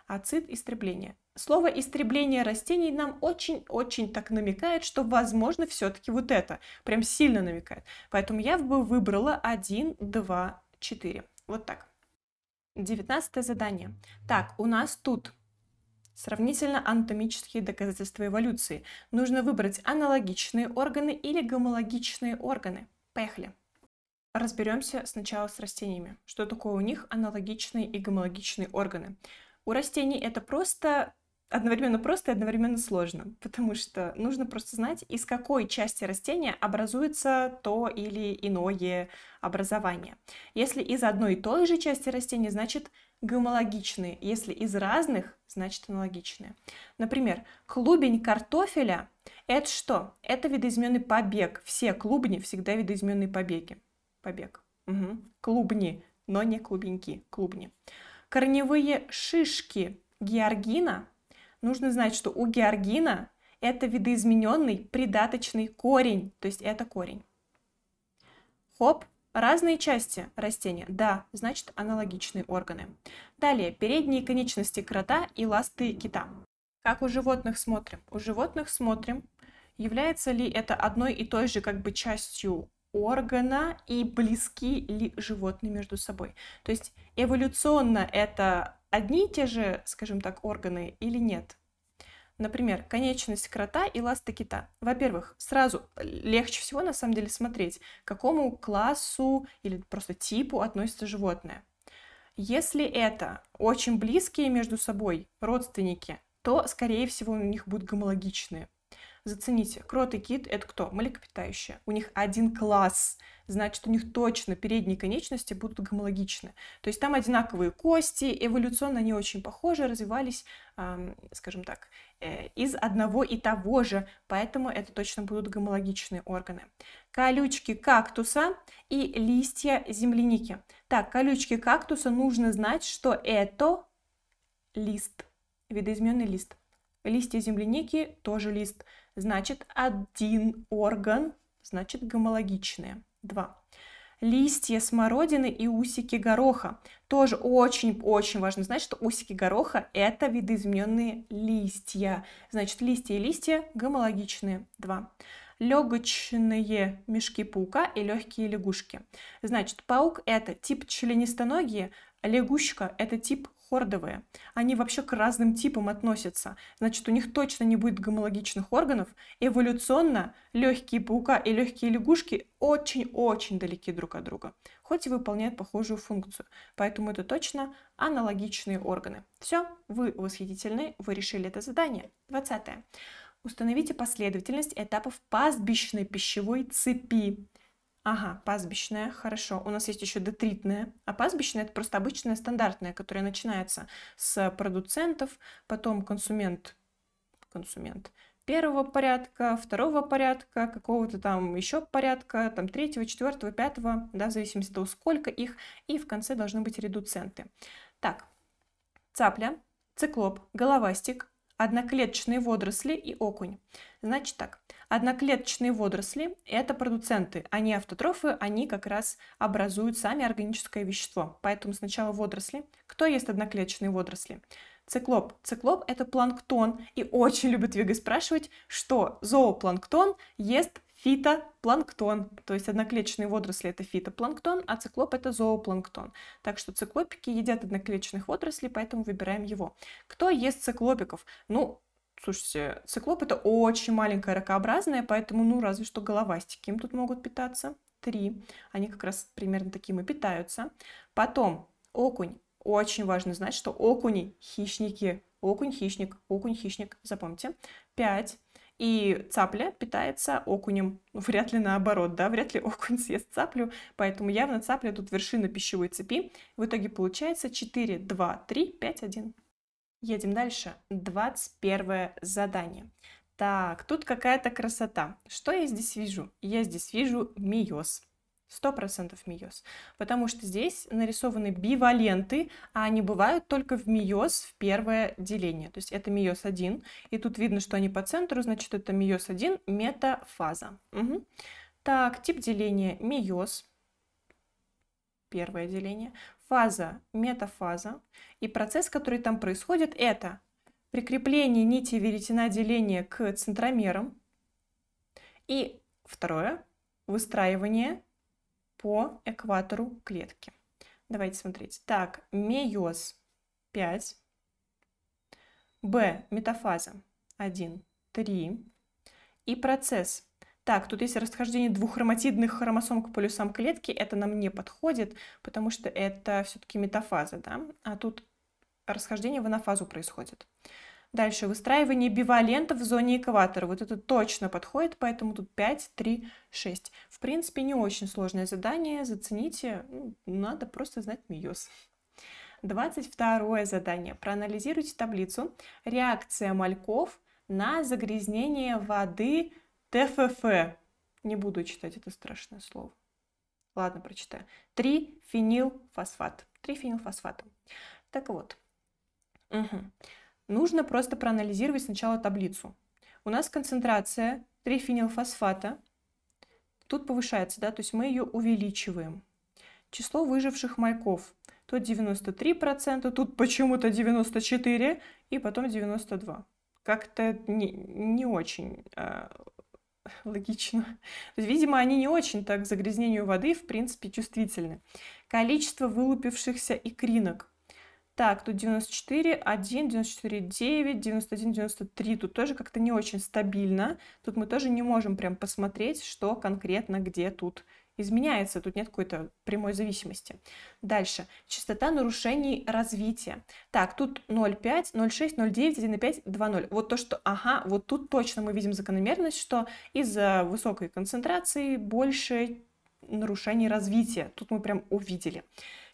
А цид истребление. Слово истребление растений нам очень-очень так намекает, что возможно все-таки вот это. Прям сильно намекает. Поэтому я бы выбрала 1, 2, 4. Вот так. Девятнадцатое задание. Так, у нас тут Сравнительно анатомические доказательства эволюции. Нужно выбрать аналогичные органы или гомологичные органы. Поехали. Разберемся сначала с растениями. Что такое у них аналогичные и гомологичные органы? У растений это просто одновременно просто и одновременно сложно, потому что нужно просто знать, из какой части растения образуется то или иное образование. Если из одной и той же части растения, значит гомологичные. Если из разных, значит аналогичные. Например, клубень картофеля – это что? Это видоизменный побег. Все клубни всегда видоизменные побеги. Побег. Угу. Клубни, но не клубеньки, клубни. Корневые шишки георгина. Нужно знать, что у георгина это видоизмененный придаточный корень, то есть это корень. Хоп, Разные части растения. Да, значит аналогичные органы. Далее, передние конечности крота и ласты кита. Как у животных смотрим? У животных смотрим, является ли это одной и той же как бы частью органа и близки ли животные между собой. То есть эволюционно это одни и те же, скажем так, органы или нет? Например, конечность крота и ласты кита. Во-первых, сразу легче всего на самом деле смотреть, к какому классу или просто типу относится животное. Если это очень близкие между собой родственники, то, скорее всего, у них будут гомологичные. Зацените, крот и кит – это кто? Млекопитающие. У них один класс, значит, у них точно передние конечности будут гомологичны. То есть там одинаковые кости, эволюционно они очень похожи, развивались, скажем так, э, из одного и того же, поэтому это точно будут гомологичные органы. Колючки кактуса и листья земляники. Так, колючки кактуса нужно знать, что это лист, видоизмененный лист. Листья земляники тоже лист значит один орган, значит гомологичные, два. Листья смородины и усики гороха. Тоже очень-очень важно знать, что усики гороха – это видоизмененные листья. Значит, листья и листья гомологичные, два легочные мешки паука и легкие лягушки. Значит, паук – это тип членистоногие, лягушка – это тип хордовые. Они вообще к разным типам относятся. Значит, у них точно не будет гомологичных органов. Эволюционно легкие паука и легкие лягушки очень-очень далеки друг от друга, хоть и выполняют похожую функцию. Поэтому это точно аналогичные органы. Все, вы восхитительны, вы решили это задание. 20. Установите последовательность этапов пастбищной пищевой цепи Ага, пастбищная, хорошо. У нас есть еще детритная. А пастбищная – это просто обычная стандартная, которая начинается с продуцентов, потом консумент, консумент первого порядка, второго порядка, какого-то там еще порядка, там третьего, четвертого, пятого, да, в зависимости от того, сколько их, и в конце должны быть редуценты. Так, цапля, циклоп, головастик, одноклеточные водоросли и окунь. Значит так, Одноклеточные водоросли – это продуценты, они автотрофы, они как раз образуют сами органическое вещество. Поэтому сначала водоросли. Кто ест одноклеточные водоросли? Циклоп. Циклоп – это планктон, и очень любит Вига спрашивать, что зоопланктон ест фитопланктон. То есть одноклеточные водоросли это фитопланктон, а циклоп это зоопланктон. Так что циклопики едят одноклеточных водорослей, поэтому выбираем его. Кто ест циклопиков? Ну, Слушайте, циклоп это очень маленькая ракообразная, поэтому, ну, разве что головастики им тут могут питаться. Три. Они как раз примерно таким и питаются. Потом окунь. Очень важно знать, что окуни – хищники. Окунь – хищник, окунь – хищник, запомните. Пять. И цапля питается окунем. Ну, вряд ли наоборот, да, вряд ли окунь съест цаплю, поэтому явно цапля тут вершина пищевой цепи. В итоге получается 4, 2, 3, 5, 1. Едем дальше. 21 задание. Так, тут какая-то красота. Что я здесь вижу? Я здесь вижу миоз. 100% миоз. Потому что здесь нарисованы биваленты, а они бывают только в миоз в первое деление. То есть это миоз 1, и тут видно, что они по центру, значит это миоз 1 метафаза. Угу. Так, тип деления миоз. Первое деление фаза, метафаза. И процесс, который там происходит, это прикрепление нити веретена деления к центромерам. И второе – выстраивание по экватору клетки. Давайте смотреть. Так, мейоз 5, Б – метафаза 1, 3. И процесс так, тут есть расхождение двух хроматидных хромосом к полюсам клетки, это нам не подходит, потому что это все-таки метафаза, да, а тут расхождение в анафазу происходит. Дальше, выстраивание бивалентов в зоне экватора. Вот это точно подходит, поэтому тут 5, 3, 6. В принципе, не очень сложное задание, зацените, ну, надо просто знать миоз. 22 задание. Проанализируйте таблицу «Реакция мальков на загрязнение воды ТФФ. Не буду читать это страшное слово. Ладно, прочитаю. Три фенилфосфат Три фенилфосфат Так вот. Угу. Нужно просто проанализировать сначала таблицу. У нас концентрация три фенилфосфата Тут повышается, да, то есть мы ее увеличиваем. Число выживших мальков. Тут 93%, тут почему-то 94% и потом 92%. Как-то не, не очень а, Логично. видимо, они не очень так к загрязнению воды, в принципе, чувствительны. Количество вылупившихся икринок. Так, тут 94, 1, 94, 9, 91, 93. Тут тоже как-то не очень стабильно. Тут мы тоже не можем прям посмотреть, что конкретно где тут изменяется, тут нет какой-то прямой зависимости. Дальше. Частота нарушений развития. Так, тут 0,5, 0,6, 0,9, 1,5, 2,0. Вот то, что, ага, вот тут точно мы видим закономерность, что из-за высокой концентрации больше нарушений развития. Тут мы прям увидели.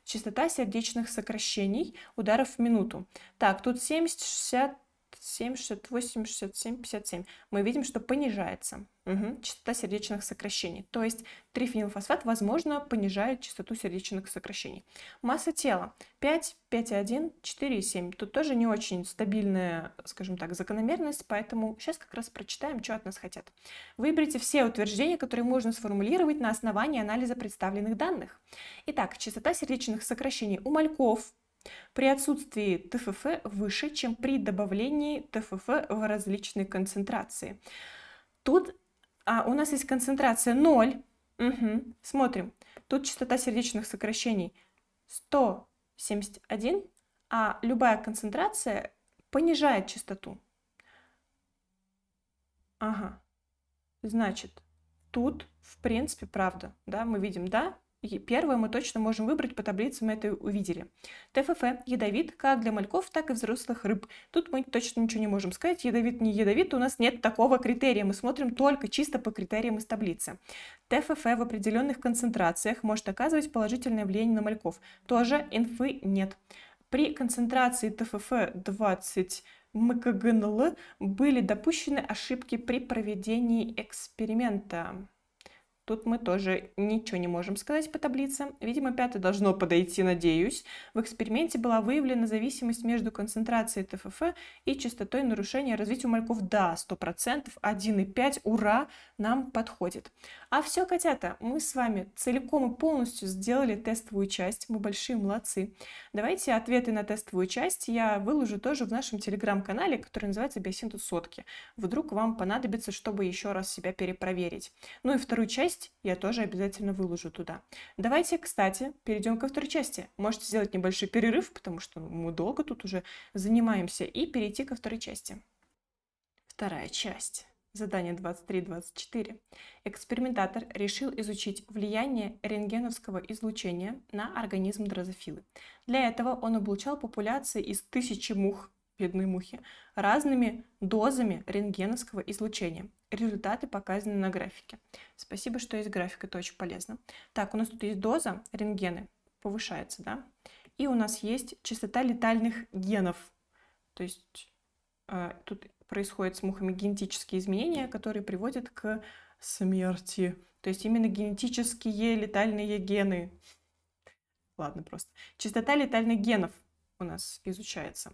Частота сердечных сокращений, ударов в минуту. Так, тут 70, 60, 67, 68, 67, 57, мы видим, что понижается угу, частота сердечных сокращений. То есть трифенилфосфат, возможно, понижает частоту сердечных сокращений. Масса тела 5, 5,1, 4,7. Тут тоже не очень стабильная, скажем так, закономерность, поэтому сейчас как раз прочитаем, что от нас хотят. Выберите все утверждения, которые можно сформулировать на основании анализа представленных данных. Итак, частота сердечных сокращений у мальков при отсутствии ТФФ выше, чем при добавлении ТФФ в различные концентрации. Тут а, у нас есть концентрация 0. Угу. Смотрим. Тут частота сердечных сокращений 171, а любая концентрация понижает частоту. Ага. Значит, тут, в принципе, правда. Да, мы видим, да, Первое мы точно можем выбрать по таблице, мы это увидели. ТФФ ядовит как для мальков, так и взрослых рыб. Тут мы точно ничего не можем сказать, ядовит, не ядовит, у нас нет такого критерия, мы смотрим только чисто по критериям из таблицы. ТФФ в определенных концентрациях может оказывать положительное влияние на мальков. Тоже инфы нет. При концентрации ТФФ 20 МКГНЛ были допущены ошибки при проведении эксперимента. Тут мы тоже ничего не можем сказать по таблице. Видимо, пятое должно подойти, надеюсь. В эксперименте была выявлена зависимость между концентрацией ТФФ и частотой нарушения развития у мальков. Да, 100%, 1,5, ура, нам подходит. А все, котята, мы с вами целиком и полностью сделали тестовую часть. Мы большие молодцы. Давайте ответы на тестовую часть я выложу тоже в нашем телеграм-канале, который называется «Биосинтез сотки». Вдруг вам понадобится, чтобы еще раз себя перепроверить. Ну и вторую часть часть я тоже обязательно выложу туда. Давайте, кстати, перейдем ко второй части. Можете сделать небольшой перерыв, потому что мы долго тут уже занимаемся, и перейти ко второй части. Вторая часть. Задание 23-24. Экспериментатор решил изучить влияние рентгеновского излучения на организм дрозофилы. Для этого он облучал популяции из тысячи мух бедные мухи, разными дозами рентгеновского излучения. Результаты показаны на графике. Спасибо, что есть график, это очень полезно. Так, у нас тут есть доза, рентгены повышается, да? И у нас есть частота летальных генов. То есть э, тут происходят с мухами генетические изменения, которые приводят к смерти. То есть именно генетические летальные гены. Ладно, просто. Частота летальных генов у нас изучается.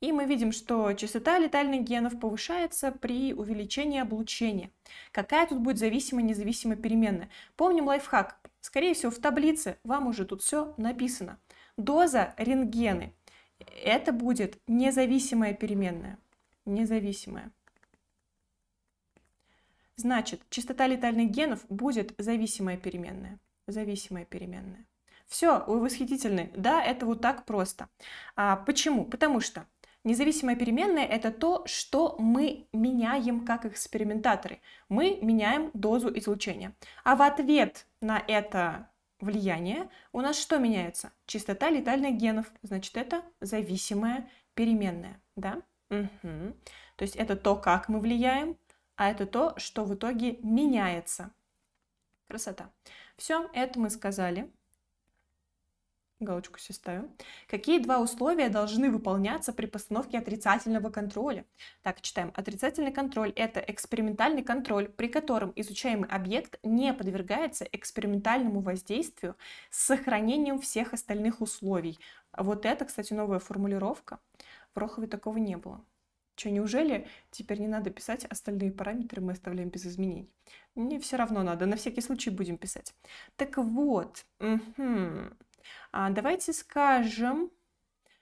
И мы видим, что частота летальных генов повышается при увеличении облучения. Какая тут будет зависимая независимая переменная? Помним лайфхак. Скорее всего, в таблице вам уже тут все написано. Доза рентгены. Это будет независимая переменная. Независимая. Значит, частота летальных генов будет зависимая переменная. Зависимая переменная. Все, вы восхитительны. Да, это вот так просто. А почему? Потому что Независимая переменная — это то, что мы меняем как экспериментаторы. Мы меняем дозу излучения. А в ответ на это влияние у нас что меняется? Частота летальных генов. Значит, это зависимая переменная. Да? Угу. То есть это то, как мы влияем, а это то, что в итоге меняется. Красота. Все, это мы сказали. Галочку себе ставим. Какие два условия должны выполняться при постановке отрицательного контроля? Так, читаем. Отрицательный контроль – это экспериментальный контроль, при котором изучаемый объект не подвергается экспериментальному воздействию с сохранением всех остальных условий. Вот это, кстати, новая формулировка. В Рохове такого не было. Что, неужели теперь не надо писать остальные параметры, мы оставляем без изменений? Мне все равно надо, на всякий случай будем писать. Так вот, угу. А, давайте скажем,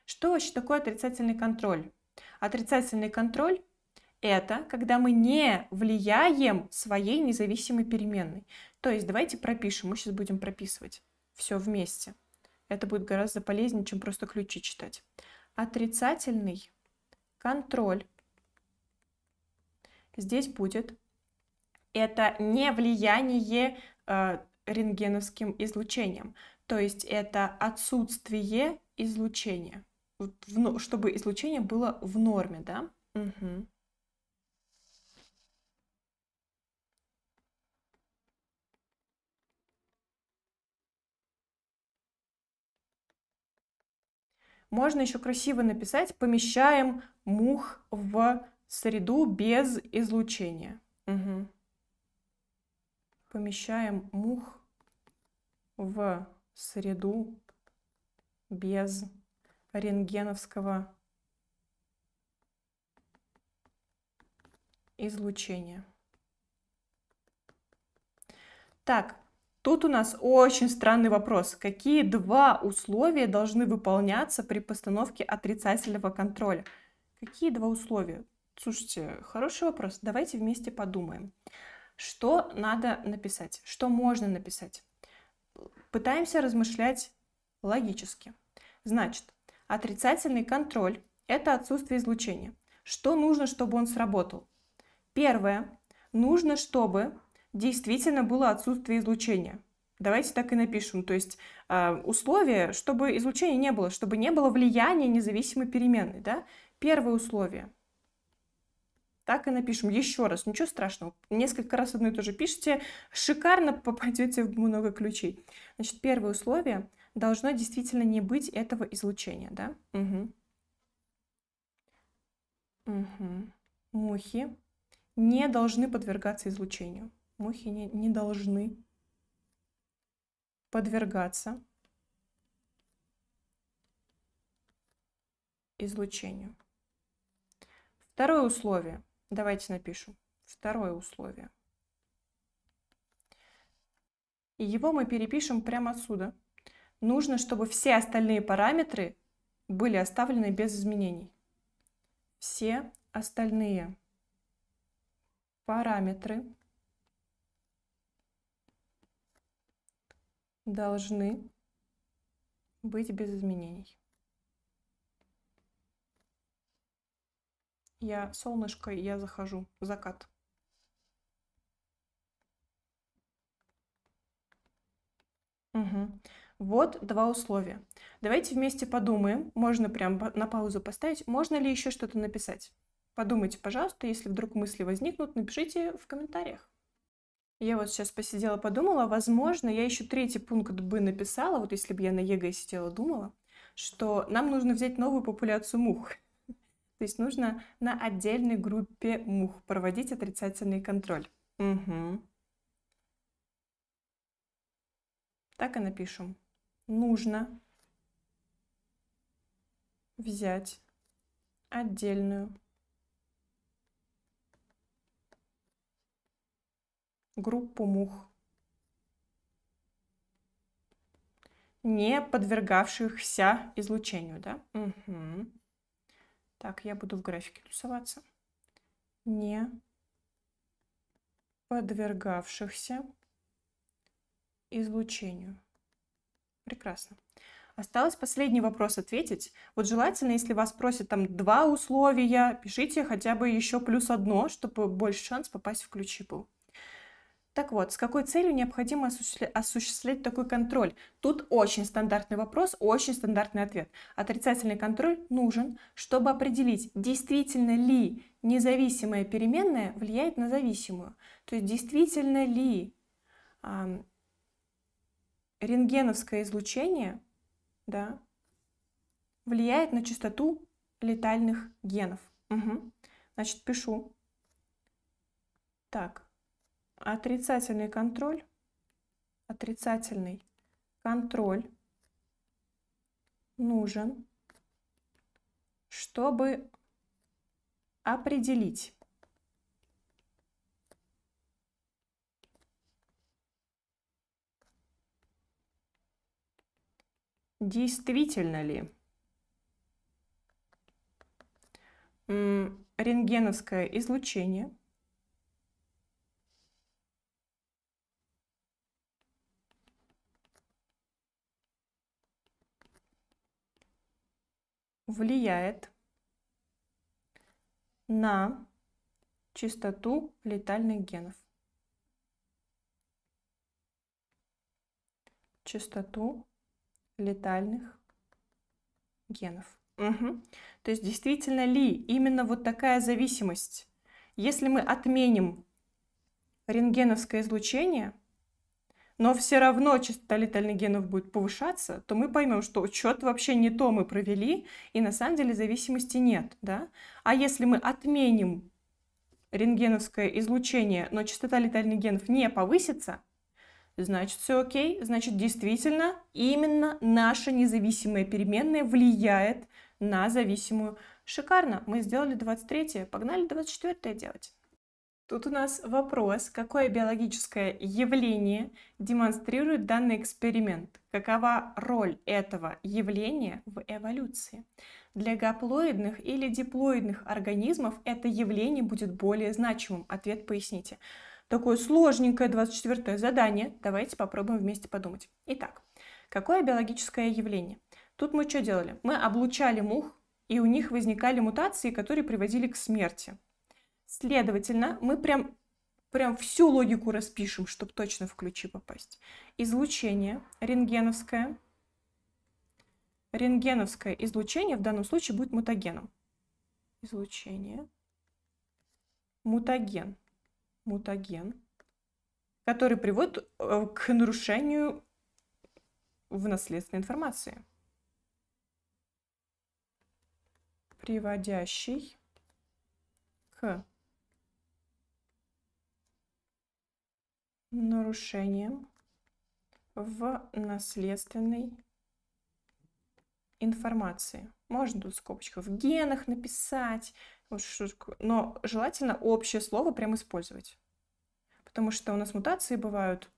что вообще такое отрицательный контроль. Отрицательный контроль – это когда мы не влияем своей независимой переменной. То есть давайте пропишем, мы сейчас будем прописывать все вместе. Это будет гораздо полезнее, чем просто ключи читать. Отрицательный контроль. Здесь будет это не влияние э, рентгеновским излучением. То есть это отсутствие излучения, чтобы излучение было в норме, да? Угу. Можно еще красиво написать «помещаем мух в среду без излучения». Угу. Помещаем мух в среду без рентгеновского излучения. Так, тут у нас очень странный вопрос. Какие два условия должны выполняться при постановке отрицательного контроля? Какие два условия? Слушайте, хороший вопрос. Давайте вместе подумаем. Что надо написать? Что можно написать? Пытаемся размышлять логически. Значит, отрицательный контроль – это отсутствие излучения. Что нужно, чтобы он сработал? Первое. Нужно, чтобы действительно было отсутствие излучения. Давайте так и напишем. То есть э, условие, чтобы излучения не было, чтобы не было влияния независимой переменной. Да? Первое условие – так и напишем еще раз. Ничего страшного. Несколько раз одно и то же пишите. Шикарно попадете в много ключей. Значит, первое условие. Должно действительно не быть этого излучения, да? Угу. Угу. Мухи не должны подвергаться излучению. Мухи не, не должны подвергаться излучению. Второе условие. Давайте напишу второе условие. И его мы перепишем прямо отсюда. Нужно, чтобы все остальные параметры были оставлены без изменений. Все остальные параметры должны быть без изменений. Я солнышко, я захожу. Закат. Угу. Вот два условия. Давайте вместе подумаем. Можно прям на паузу поставить. Можно ли еще что-то написать? Подумайте, пожалуйста, если вдруг мысли возникнут, напишите в комментариях. Я вот сейчас посидела, подумала, возможно, я еще третий пункт бы написала, вот если бы я на ЕГЭ сидела, думала, что нам нужно взять новую популяцию мух. То есть нужно на отдельной группе мух проводить отрицательный контроль. Угу. Так и напишем. Нужно взять отдельную группу мух, не подвергавшихся излучению, да? Угу. Так, я буду в графике тусоваться. Не подвергавшихся излучению. Прекрасно. Осталось последний вопрос ответить. Вот желательно, если вас просят там два условия, пишите хотя бы еще плюс одно, чтобы больше шанс попасть в ключи был. Так вот, с какой целью необходимо осуществлять такой контроль? Тут очень стандартный вопрос, очень стандартный ответ. Отрицательный контроль нужен, чтобы определить, действительно ли независимая переменная влияет на зависимую. То есть действительно ли э, рентгеновское излучение да, влияет на частоту летальных генов. Угу. Значит, пишу. Так, отрицательный контроль, отрицательный контроль нужен, чтобы определить, действительно ли рентгеновское излучение – влияет на частоту летальных генов. Частоту летальных генов. Угу. То есть действительно ли именно вот такая зависимость? Если мы отменим рентгеновское излучение – но все равно частота летальных генов будет повышаться, то мы поймем, что учет вообще не то мы провели, и на самом деле зависимости нет. Да? А если мы отменим рентгеновское излучение, но частота летальных генов не повысится, значит все окей, значит действительно именно наша независимая переменная влияет на зависимую. Шикарно, мы сделали 23-е, погнали 24-е делать. Тут у нас вопрос, какое биологическое явление демонстрирует данный эксперимент? Какова роль этого явления в эволюции? Для гаплоидных или диплоидных организмов это явление будет более значимым. Ответ поясните. Такое сложненькое 24 задание. Давайте попробуем вместе подумать. Итак, какое биологическое явление? Тут мы что делали? Мы облучали мух, и у них возникали мутации, которые приводили к смерти. Следовательно, мы прям, прям всю логику распишем, чтобы точно в ключи попасть. Излучение рентгеновское. Рентгеновское излучение в данном случае будет мутагеном. Излучение. Мутаген. Мутаген. Который приводит э, к нарушению в наследственной информации. Приводящий к нарушением в наследственной информации. Можно тут скобочка в генах написать, но желательно общее слово прям использовать. Потому что у нас мутации бывают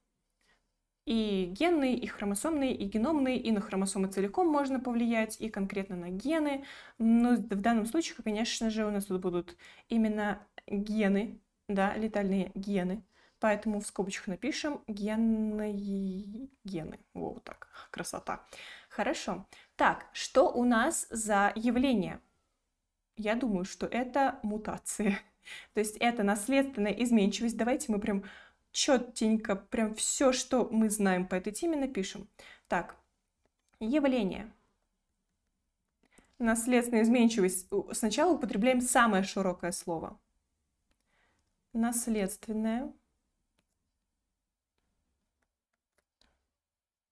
и генные, и хромосомные, и геномные, и на хромосомы целиком можно повлиять, и конкретно на гены. Но в данном случае, конечно же, у нас тут будут именно гены, да, летальные гены – Поэтому в скобочках напишем генные гены. Вот так, красота. Хорошо. Так, что у нас за явление? Я думаю, что это мутации. То есть это наследственная изменчивость. Давайте мы прям четенько, прям все, что мы знаем по этой теме, напишем. Так, явление. Наследственная изменчивость. Сначала употребляем самое широкое слово. Наследственная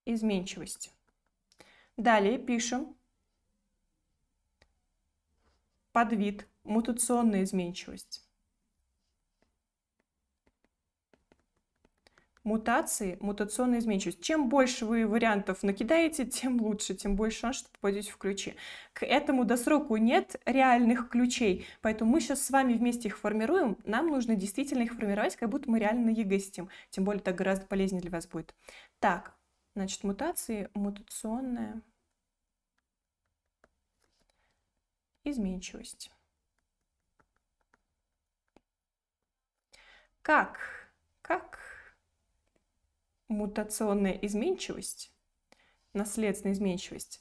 изменчивости. Далее пишем подвид мутационная изменчивость. Мутации, мутационная изменчивость. Чем больше вы вариантов накидаете, тем лучше, тем больше шанс, что попадете в ключи. К этому досроку нет реальных ключей, поэтому мы сейчас с вами вместе их формируем. Нам нужно действительно их формировать, как будто мы реально на ЕГЭ сидим. Тем более, так гораздо полезнее для вас будет. Так, Значит, мутации мутационная изменчивость. Как, как мутационная изменчивость, наследственная изменчивость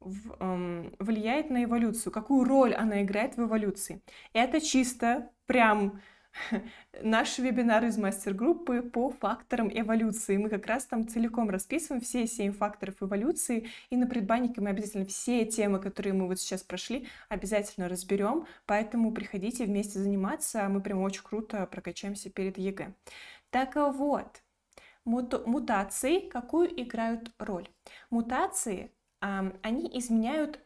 в, эм, влияет на эволюцию, какую роль она играет в эволюции. Это чисто прям наш вебинар из мастер-группы по факторам эволюции. Мы как раз там целиком расписываем все семь факторов эволюции, и на предбаннике мы обязательно все темы, которые мы вот сейчас прошли, обязательно разберем, поэтому приходите вместе заниматься, а мы прям очень круто прокачаемся перед ЕГЭ. Так вот, мутации какую играют роль? Мутации, они изменяют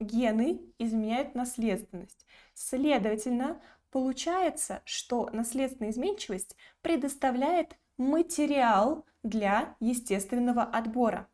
гены изменяют наследственность. Следовательно, Получается, что наследственная изменчивость предоставляет материал для естественного отбора.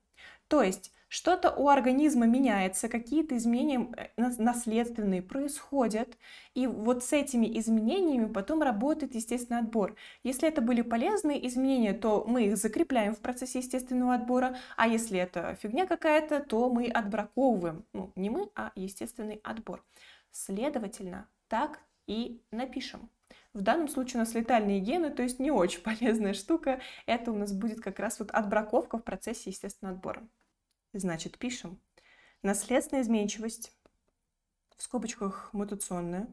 То есть что-то у организма меняется, какие-то изменения э, наследственные происходят, и вот с этими изменениями потом работает естественный отбор. Если это были полезные изменения, то мы их закрепляем в процессе естественного отбора, а если это фигня какая-то, то мы отбраковываем. Ну, не мы, а естественный отбор. Следовательно, так и напишем. В данном случае у нас летальные гены, то есть не очень полезная штука. Это у нас будет как раз вот отбраковка в процессе естественного отбора. Значит, пишем. Наследственная изменчивость, в скобочках мутационная,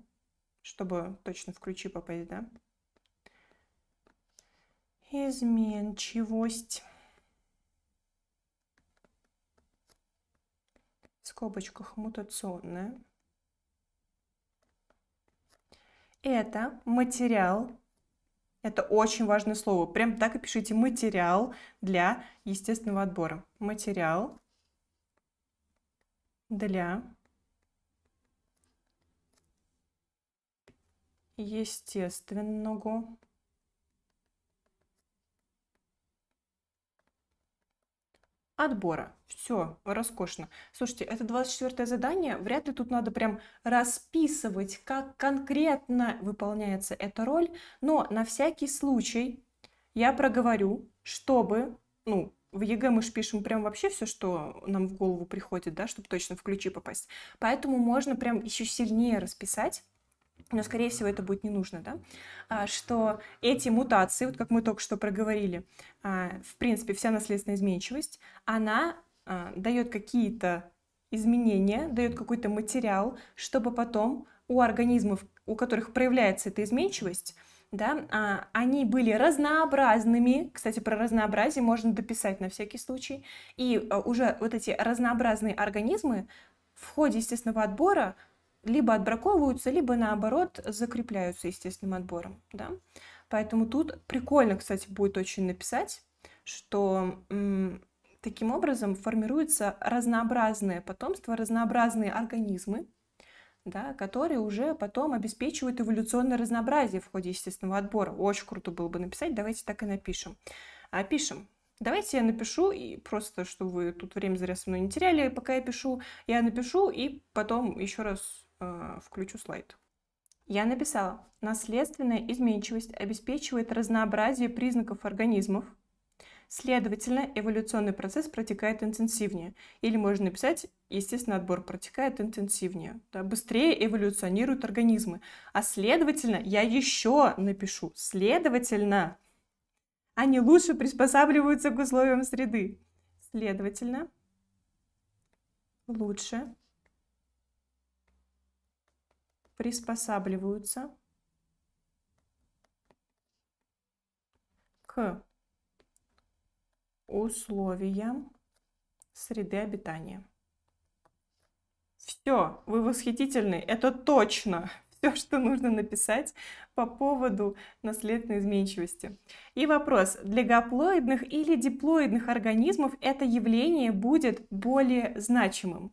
чтобы точно в ключи попасть, да? Изменчивость. В скобочках мутационная. Это материал. Это очень важное слово. Прям так и пишите материал для естественного отбора. Материал для естественного отбора. Все, роскошно. Слушайте, это 24 задание. Вряд ли тут надо прям расписывать, как конкретно выполняется эта роль. Но на всякий случай я проговорю, чтобы, ну, в ЕГЭ мы же пишем прям вообще все, что нам в голову приходит, да, чтобы точно в ключи попасть. Поэтому можно прям еще сильнее расписать но, скорее всего, это будет не нужно, да, а, что эти мутации, вот как мы только что проговорили, а, в принципе, вся наследственная изменчивость, она а, дает какие-то изменения, дает какой-то материал, чтобы потом у организмов, у которых проявляется эта изменчивость, да, они были разнообразными, кстати, про разнообразие можно дописать на всякий случай, и уже вот эти разнообразные организмы в ходе естественного отбора либо отбраковываются, либо наоборот закрепляются естественным отбором. Да? Поэтому тут прикольно, кстати, будет очень написать, что таким образом формируется разнообразное потомство, разнообразные организмы, да, которые уже потом обеспечивают эволюционное разнообразие в ходе естественного отбора. Очень круто было бы написать, давайте так и напишем. А, пишем. Давайте я напишу, и просто, чтобы вы тут время зря со мной не теряли, пока я пишу, я напишу, и потом еще раз Э, включу слайд. Я написала, наследственная изменчивость обеспечивает разнообразие признаков организмов, следовательно, эволюционный процесс протекает интенсивнее. Или можно написать, естественно, отбор протекает интенсивнее, да, быстрее эволюционируют организмы. А следовательно, я еще напишу, следовательно, они лучше приспосабливаются к условиям среды. Следовательно, лучше приспосабливаются к условиям среды обитания. Все, вы восхитительны, это точно все, что нужно написать по поводу наследственной изменчивости. И вопрос, для гаплоидных или диплоидных организмов это явление будет более значимым?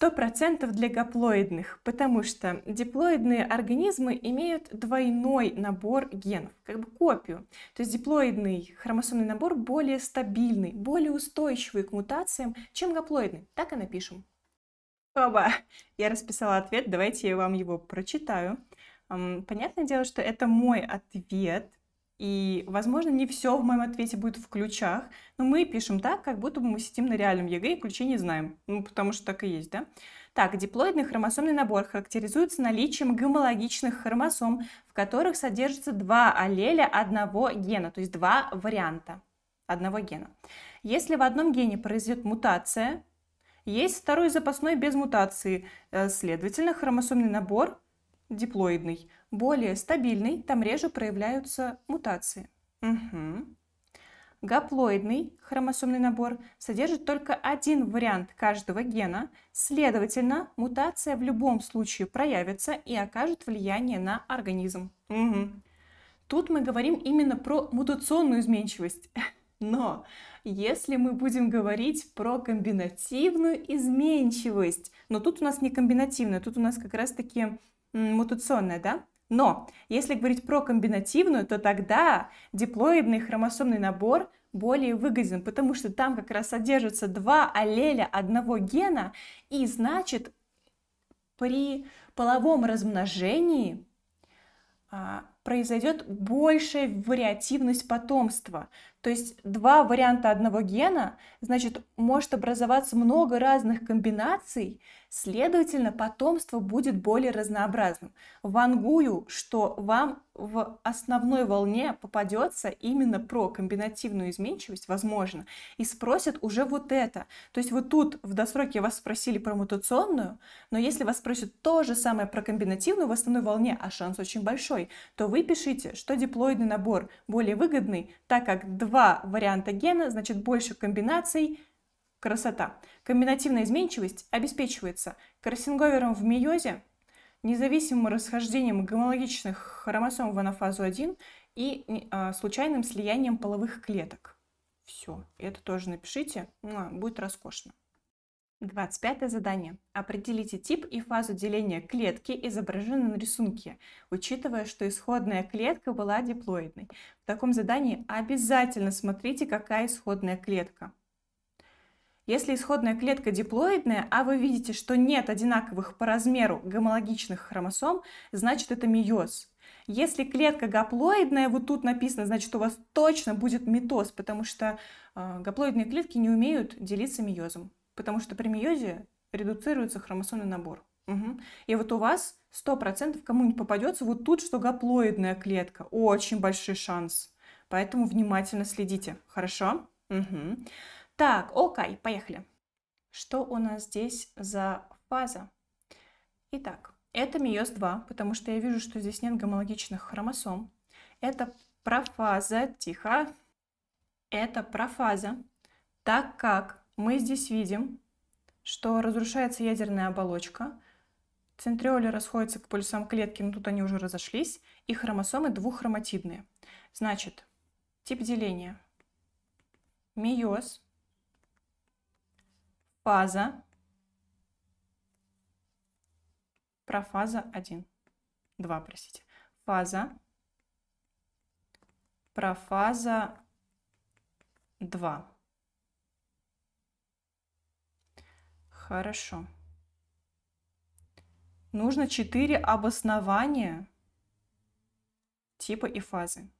100% для гаплоидных, потому что диплоидные организмы имеют двойной набор генов, как бы копию. То есть диплоидный хромосомный набор более стабильный, более устойчивый к мутациям, чем гаплоидный. Так и напишем. Оба! Я расписала ответ, давайте я вам его прочитаю. Понятное дело, что это мой ответ – и, возможно, не все в моем ответе будет в ключах, но мы пишем так, как будто бы мы сидим на реальном ЕГЭ и ключи не знаем. Ну, потому что так и есть, да? Так, диплоидный хромосомный набор характеризуется наличием гомологичных хромосом, в которых содержится два аллеля одного гена, то есть два варианта одного гена. Если в одном гене произойдет мутация, есть второй запасной без мутации, э, следовательно, хромосомный набор диплоидный более стабильный, там реже проявляются мутации. Угу. Гаплоидный хромосомный набор содержит только один вариант каждого гена, следовательно, мутация в любом случае проявится и окажет влияние на организм. Угу. Тут мы говорим именно про мутационную изменчивость. Но если мы будем говорить про комбинативную изменчивость, но тут у нас не комбинативная, тут у нас как раз-таки мутационная, да? Но если говорить про комбинативную, то тогда диплоидный хромосомный набор более выгоден, потому что там как раз содержатся два аллеля одного гена, и значит при половом размножении а, произойдет большая вариативность потомства. То есть два варианта одного гена, значит, может образоваться много разных комбинаций, Следовательно, потомство будет более разнообразным. Вангую, что вам в основной волне попадется именно про комбинативную изменчивость, возможно, и спросят уже вот это. То есть вот тут в досроке вас спросили про мутационную, но если вас спросят то же самое про комбинативную в основной волне, а шанс очень большой, то вы пишите, что диплоидный набор более выгодный, так как два варианта гена, значит больше комбинаций, Красота. Комбинативная изменчивость обеспечивается кроссинговером в мейозе, независимым расхождением гомологичных хромосом в анафазу 1 и э, случайным слиянием половых клеток. Все, это тоже напишите, ну, а, будет роскошно. 25 задание. Определите тип и фазу деления клетки, изображенной на рисунке, учитывая, что исходная клетка была диплоидной. В таком задании обязательно смотрите, какая исходная клетка. Если исходная клетка диплоидная, а вы видите, что нет одинаковых по размеру гомологичных хромосом, значит это миоз. Если клетка гаплоидная, вот тут написано, значит у вас точно будет митоз, потому что э, гаплоидные клетки не умеют делиться миозом, потому что при миозе редуцируется хромосомный набор. Угу. И вот у вас 100% кому-нибудь попадется вот тут, что гаплоидная клетка. Очень большой шанс. Поэтому внимательно следите. Хорошо? Угу. Так, окей, поехали. Что у нас здесь за фаза? Итак, это миоз 2, потому что я вижу, что здесь нет гомологичных хромосом. Это профаза, тихо. Это профаза, так как мы здесь видим, что разрушается ядерная оболочка, центриоли расходятся к полюсам клетки, но тут они уже разошлись, и хромосомы двуххроматидные. Значит, тип деления. Миоз фаза, про фаза 1, 2, простите, фаза, про фаза 2. Хорошо. Нужно 4 обоснования типа и фазы.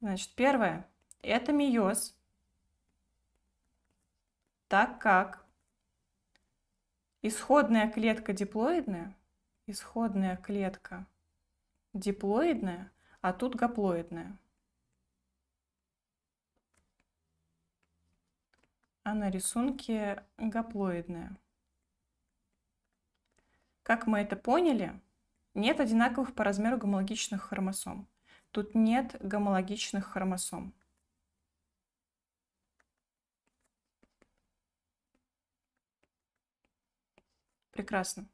Значит, первое – это миоз – так как исходная клетка диплоидная, исходная клетка диплоидная, а тут гаплоидная. А на рисунке гаплоидная. Как мы это поняли, нет одинаковых по размеру гомологичных хромосом. Тут нет гомологичных хромосом. Прекрасно.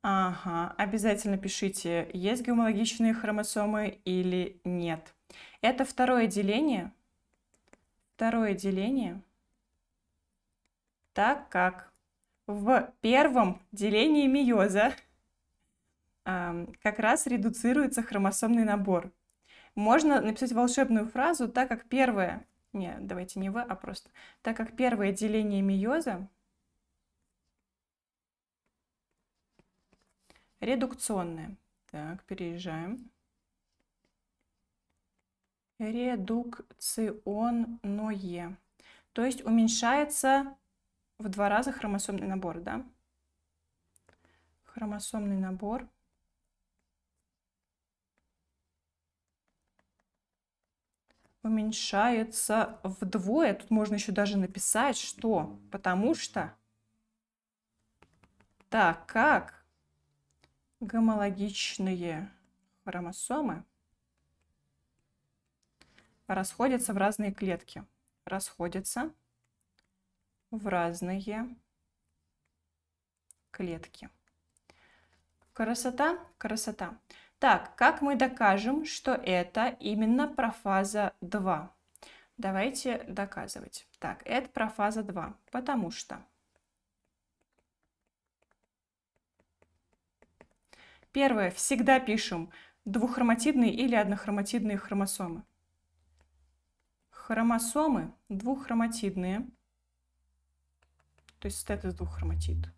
Ага, обязательно пишите, есть гомологичные хромосомы или нет. Это второе деление. Второе деление. Так как в первом делении мейоза как раз редуцируется хромосомный набор. Можно написать волшебную фразу, так как первое... Не, давайте не в, а просто. Так как первое деление мейоза Редукционная. Так, переезжаем. Редукционное. То есть уменьшается в два раза хромосомный набор, да? Хромосомный набор. уменьшается вдвое. Тут можно еще даже написать, что потому что так как гомологичные хромосомы расходятся в разные клетки. Расходятся в разные клетки. Красота, красота. Так, как мы докажем, что это именно профаза 2? Давайте доказывать. Так, это профаза 2, потому что Первое. Всегда пишем двуххроматидные или однохроматидные хромосомы. Хромосомы двуххроматидные, то есть стетес двуххроматид,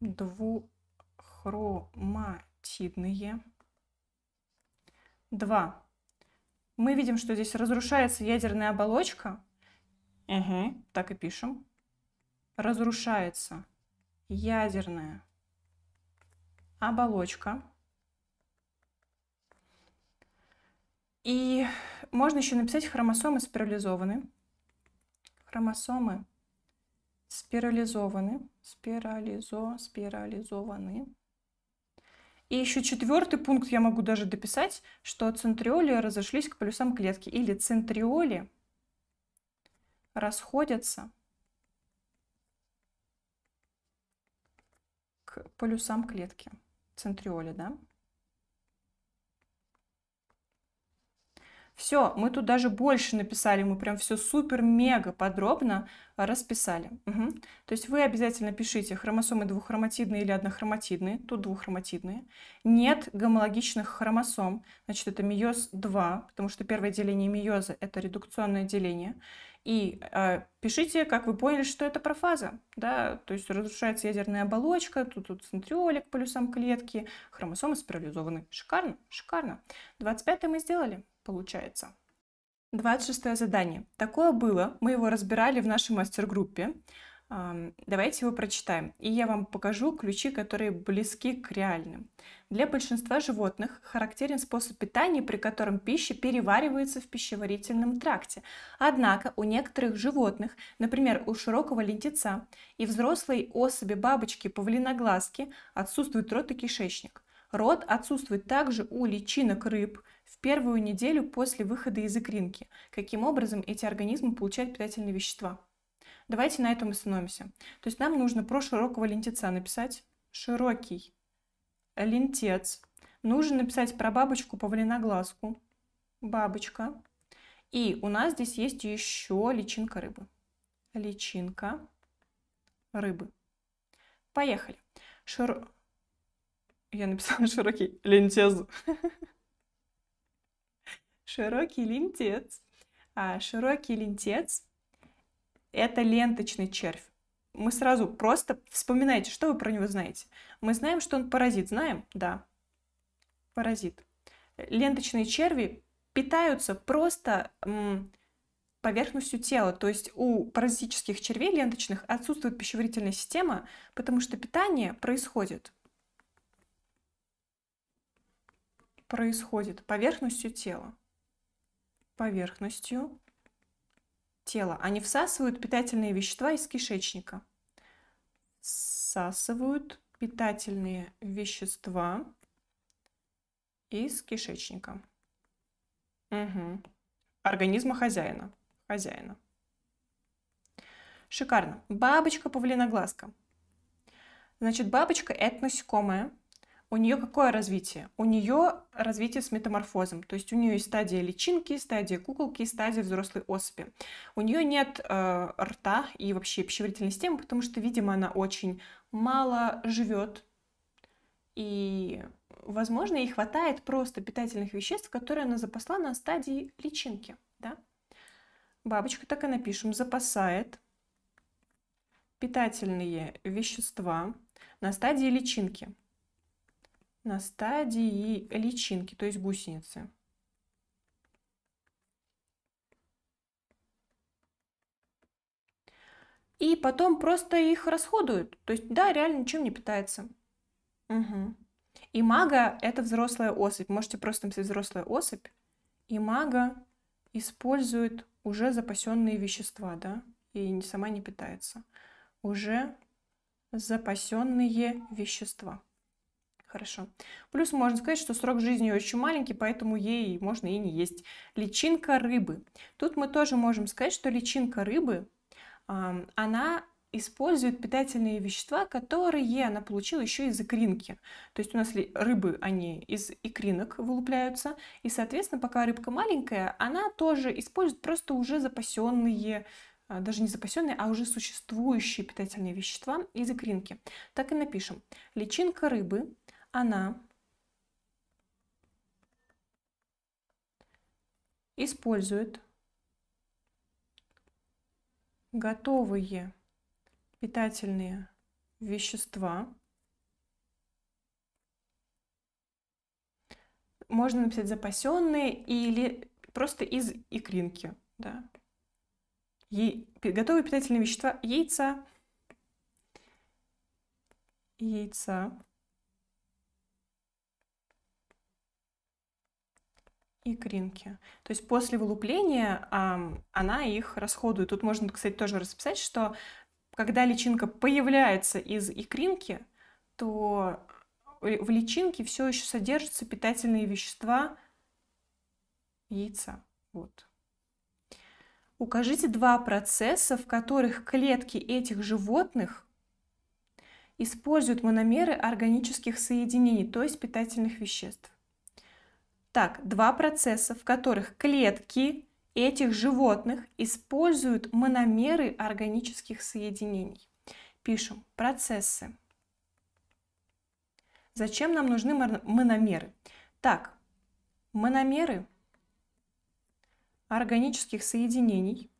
Двухроматидные. Два. Мы видим, что здесь разрушается ядерная оболочка. Угу, так и пишем. Разрушается ядерная оболочка. И можно еще написать хромосомы спирализованы. Хромосомы спирализованы. Спирализо, спирализованы. И еще четвертый пункт я могу даже дописать, что центриоли разошлись к полюсам клетки. Или центриоли расходятся к полюсам клетки центриоли, да? Все, мы тут даже больше написали, мы прям все супер-мега подробно расписали. Угу. То есть вы обязательно пишите хромосомы двуххроматидные или однохроматидные, тут двуххроматидные. Нет гомологичных хромосом, значит это миоз 2, потому что первое деление миоза это редукционное деление. И э, пишите, как вы поняли, что это профаза. Да? То есть разрушается ядерная оболочка, тут, тут центриолик по полюсам клетки, хромосомы спирализованы. Шикарно, шикарно. 25 мы сделали, получается. 26 задание. Такое было, мы его разбирали в нашей мастер-группе. Давайте его прочитаем. И я вам покажу ключи, которые близки к реальным. Для большинства животных характерен способ питания, при котором пища переваривается в пищеварительном тракте. Однако у некоторых животных, например, у широкого лентеца и взрослой особи бабочки павлиноглазки, отсутствует рот и кишечник. Рот отсутствует также у личинок рыб в первую неделю после выхода из икринки. Каким образом эти организмы получают питательные вещества? Давайте на этом остановимся. То есть нам нужно про широкого лентеца написать. Широкий лентец. Нужно написать про бабочку павлиноглазку. Бабочка. И у нас здесь есть еще личинка рыбы. Личинка рыбы. Поехали. Шир... Я написала широкий лентец. Широкий лентец. А, широкий лентец это ленточный червь. Мы сразу просто вспоминайте, что вы про него знаете. Мы знаем, что он паразит. Знаем? Да. Паразит. Ленточные черви питаются просто поверхностью тела. То есть у паразитических червей ленточных отсутствует пищеварительная система, потому что питание происходит происходит поверхностью тела. Поверхностью тела. Они всасывают питательные вещества из кишечника. Всасывают питательные вещества из кишечника. Угу. Организма хозяина. Хозяина. Шикарно. Бабочка павлиноглазка. Значит, бабочка – это насекомое, у нее какое развитие? У нее развитие с метаморфозом, то есть у нее есть стадия личинки, стадия куколки, стадия взрослой особи. У нее нет э, рта и вообще пищеварительной системы, потому что, видимо, она очень мало живет и, возможно, ей хватает просто питательных веществ, которые она запасла на стадии личинки, да? Бабочка, так и напишем, запасает питательные вещества на стадии личинки на стадии личинки, то есть гусеницы. И потом просто их расходуют. То есть, да, реально ничем не питается. Угу. И мага – это взрослая особь. Можете просто написать взрослая особь. И мага использует уже запасенные вещества, да, и сама не питается. Уже запасенные вещества. Хорошо. Плюс можно сказать, что срок жизни очень маленький, поэтому ей можно и не есть. Личинка рыбы. Тут мы тоже можем сказать, что личинка рыбы, она использует питательные вещества, которые она получила еще из икринки. То есть у нас рыбы, они из икринок вылупляются, и, соответственно, пока рыбка маленькая, она тоже использует просто уже запасенные а, даже не запасенные, а уже существующие питательные вещества из икринки. Так и напишем. Личинка рыбы она использует готовые питательные вещества. Можно написать запасенные или просто из икринки. Да. Е... Готовые питательные вещества яйца, яйца, икринки. То есть после вылупления э, она их расходует. Тут можно, кстати, тоже расписать, что когда личинка появляется из икринки, то э, в личинке все еще содержатся питательные вещества яйца. Вот. Укажите два процесса, в которых клетки этих животных используют мономеры органических соединений, то есть питательных веществ. Так, два процесса, в которых клетки этих животных используют мономеры органических соединений. Пишем процессы. Зачем нам нужны мономеры? Так, мономеры органических соединений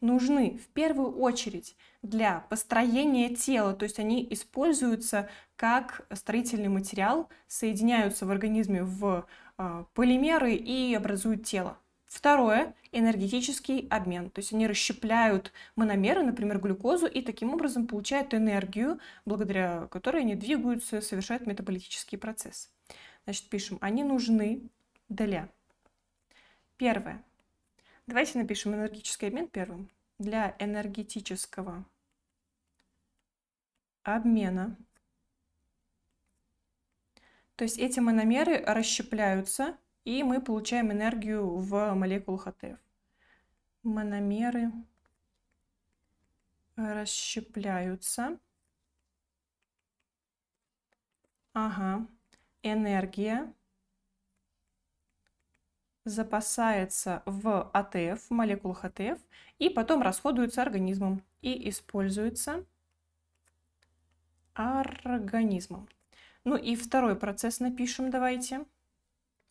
нужны в первую очередь для построения тела, то есть они используются как строительный материал, соединяются в организме в а, полимеры и образуют тело. Второе – энергетический обмен. То есть они расщепляют мономеры, например, глюкозу, и таким образом получают энергию, благодаря которой они двигаются, совершают метаболитические процессы. Значит, пишем, они нужны для. Первое Давайте напишем энергетический обмен первым. Для энергетического обмена. То есть эти мономеры расщепляются, и мы получаем энергию в молекулах АТФ. Мономеры расщепляются. Ага, энергия запасается в АТФ, в молекулах АТФ, и потом расходуется организмом и используется организмом. Ну и второй процесс напишем, давайте.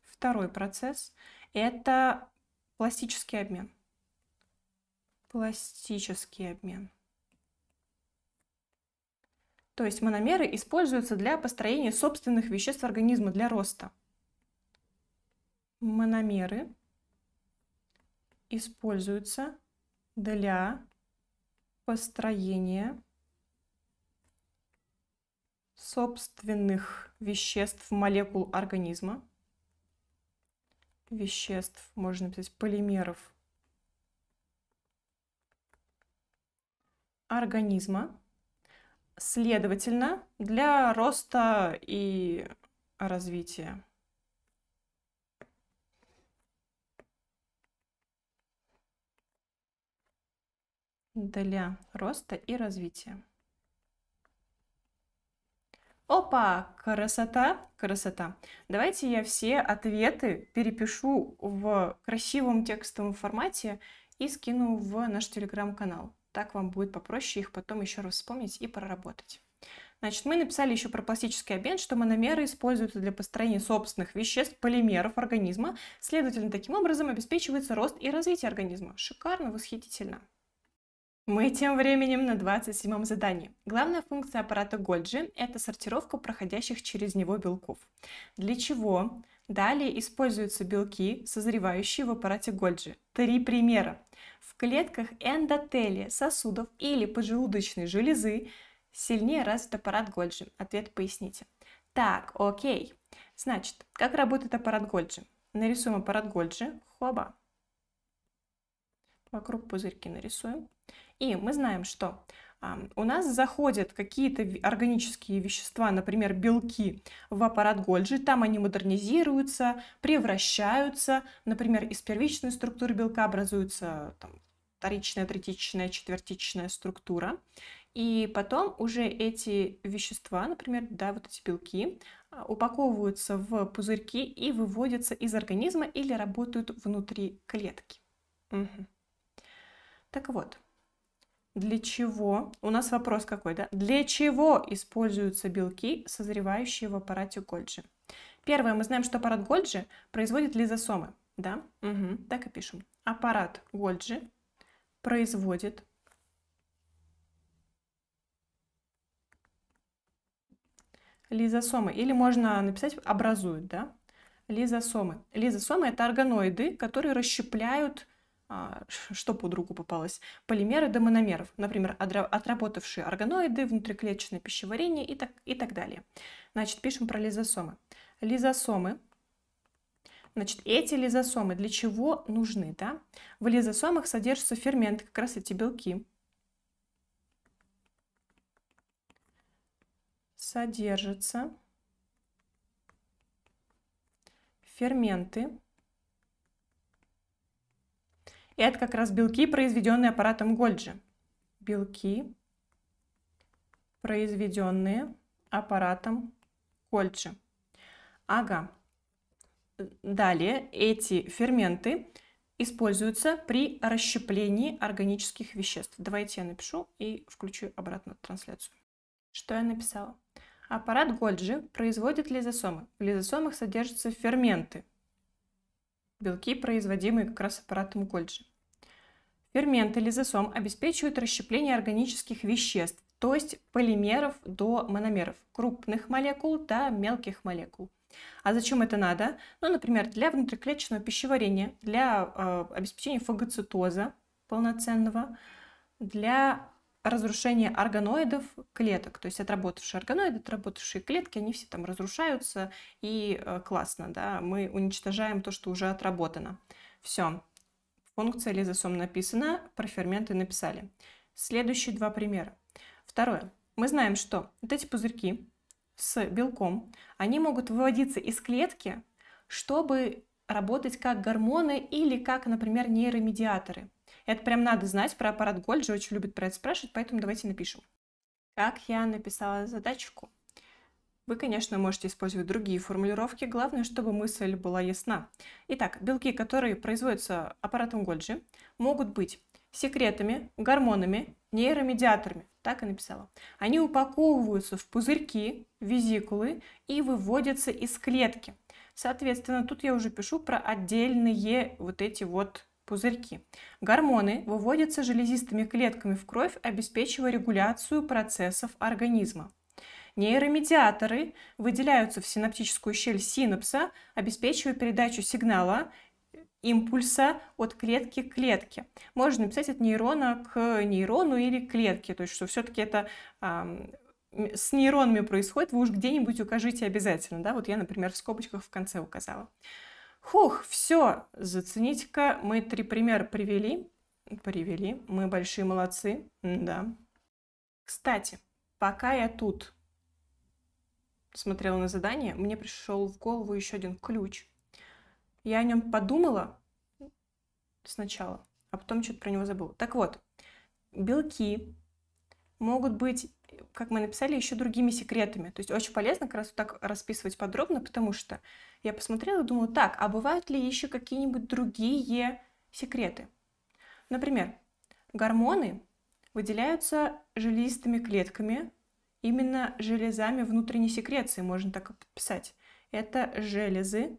Второй процесс – это пластический обмен. Пластический обмен. То есть мономеры используются для построения собственных веществ организма, для роста мономеры используются для построения собственных веществ, молекул организма. Веществ, можно написать, полимеров организма. Следовательно, для роста и развития. для роста и развития. Опа, красота, красота. Давайте я все ответы перепишу в красивом текстовом формате и скину в наш телеграм-канал. Так вам будет попроще их потом еще раз вспомнить и проработать. Значит, мы написали еще про пластический обмен, что мономеры используются для построения собственных веществ, полимеров организма. Следовательно, таким образом обеспечивается рост и развитие организма. Шикарно, восхитительно. Мы тем временем на 27-м задании. Главная функция аппарата Гольджи – это сортировка проходящих через него белков. Для чего далее используются белки, созревающие в аппарате Гольджи? Три примера. В клетках эндотелия, сосудов или поджелудочной железы сильнее развит аппарат Гольджи. Ответ поясните. Так, окей. Значит, как работает аппарат Гольджи? Нарисуем аппарат Гольджи. Хоба. Вокруг пузырьки нарисуем. И мы знаем, что у нас заходят какие-то органические вещества, например, белки, в аппарат Гольджи. Там они модернизируются, превращаются. Например, из первичной структуры белка образуется там, вторичная, третичная, четвертичная структура. И потом уже эти вещества, например, да, вот эти белки, а, упаковываются в пузырьки и выводятся из организма или работают внутри клетки. Угу. Так вот, для чего, у нас вопрос какой, да? Для чего используются белки, созревающие в аппарате Гольджи? Первое, мы знаем, что аппарат Гольджи производит лизосомы, да? Угу, так и пишем. Аппарат Гольджи производит лизосомы, или можно написать образуют, да? Лизосомы. Лизосомы – это органоиды, которые расщепляют а, что под руку попалось, полимеры до мономеров, например, отработавшие органоиды, внутриклеточное пищеварение и так, и так далее. Значит, пишем про лизосомы. Лизосомы, значит, эти лизосомы для чего нужны? Да? В лизосомах содержатся ферменты, как раз эти белки. Содержатся ферменты, это как раз белки, произведенные аппаратом Гольджи. Белки, произведенные аппаратом Гольджи. Ага. Далее эти ферменты используются при расщеплении органических веществ. Давайте я напишу и включу обратно трансляцию. Что я написала? Аппарат Гольджи производит лизосомы. В лизосомах содержатся ферменты, белки, производимые как раз аппаратом Гольджи. Ферменты лизосом обеспечивают расщепление органических веществ, то есть полимеров до мономеров, крупных молекул до мелких молекул. А зачем это надо? Ну, например, для внутриклеточного пищеварения, для э, обеспечения фагоцитоза полноценного, для разрушения органоидов клеток, то есть отработавшие органоиды, отработавшие клетки, они все там разрушаются, и э, классно, да, мы уничтожаем то, что уже отработано. Все. Функция лизосом написана, про ферменты написали. Следующие два примера. Второе. Мы знаем, что вот эти пузырьки с белком, они могут выводиться из клетки, чтобы работать как гормоны или как, например, нейромедиаторы. Это прям надо знать, про аппарат Гольджи очень любит про это спрашивать, поэтому давайте напишем. Как я написала задачку? Вы, конечно, можете использовать другие формулировки, главное, чтобы мысль была ясна. Итак, белки, которые производятся аппаратом Гольджи, могут быть секретами, гормонами, нейромедиаторами. Так и написала. Они упаковываются в пузырьки, визикулы и выводятся из клетки. Соответственно, тут я уже пишу про отдельные вот эти вот пузырьки. Гормоны выводятся железистыми клетками в кровь, обеспечивая регуляцию процессов организма. Нейромедиаторы выделяются в синаптическую щель синапса, обеспечивая передачу сигнала импульса от клетки к клетке. Можно написать от нейрона к нейрону или клетке, то есть что все-таки это э, с нейронами происходит, вы уж где-нибудь укажите обязательно. Да? Вот я, например, в скобочках в конце указала. Хух, все, зацените-ка, мы три примера привели. Привели, мы большие молодцы, да. Кстати, пока я тут, смотрела на задание, мне пришел в голову еще один ключ. Я о нем подумала сначала, а потом что-то про него забыла. Так вот, белки могут быть, как мы написали, еще другими секретами. То есть очень полезно как раз вот так расписывать подробно, потому что я посмотрела и думала, так, а бывают ли еще какие-нибудь другие секреты? Например, гормоны выделяются железистыми клетками именно железами внутренней секреции, можно так и Это железы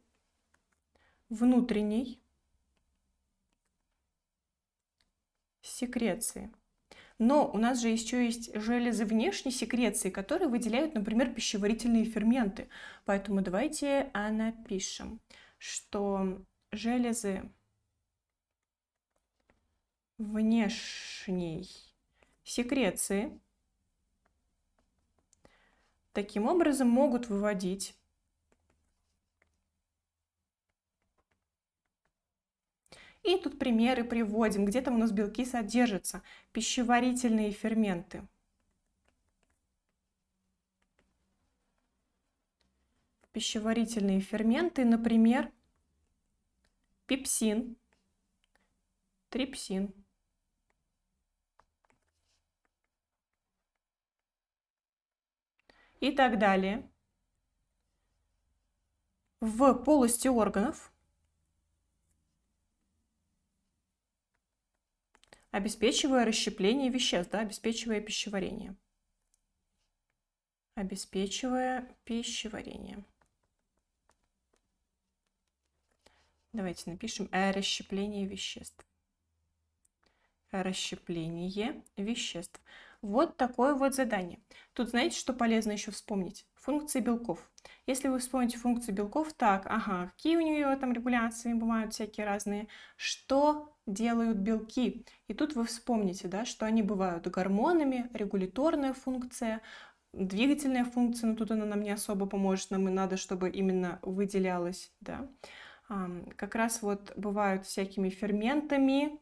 внутренней секреции. Но у нас же еще есть железы внешней секреции, которые выделяют, например, пищеварительные ферменты. Поэтому давайте напишем, что железы внешней секреции таким образом могут выводить И тут примеры приводим, где там у нас белки содержатся. Пищеварительные ферменты. Пищеварительные ферменты, например, пепсин, трипсин. и так далее. В полости органов обеспечивая расщепление веществ, да, обеспечивая пищеварение. Обеспечивая пищеварение. Давайте напишем «Э, расщепление веществ. Расщепление веществ. Вот такое вот задание. Тут знаете, что полезно еще вспомнить? Функции белков. Если вы вспомните функции белков, так, ага, какие у нее там регуляции бывают всякие разные, что делают белки. И тут вы вспомните, да, что они бывают гормонами, регуляторная функция, двигательная функция, но тут она нам не особо поможет, нам и надо, чтобы именно выделялась, да. Как раз вот бывают всякими ферментами,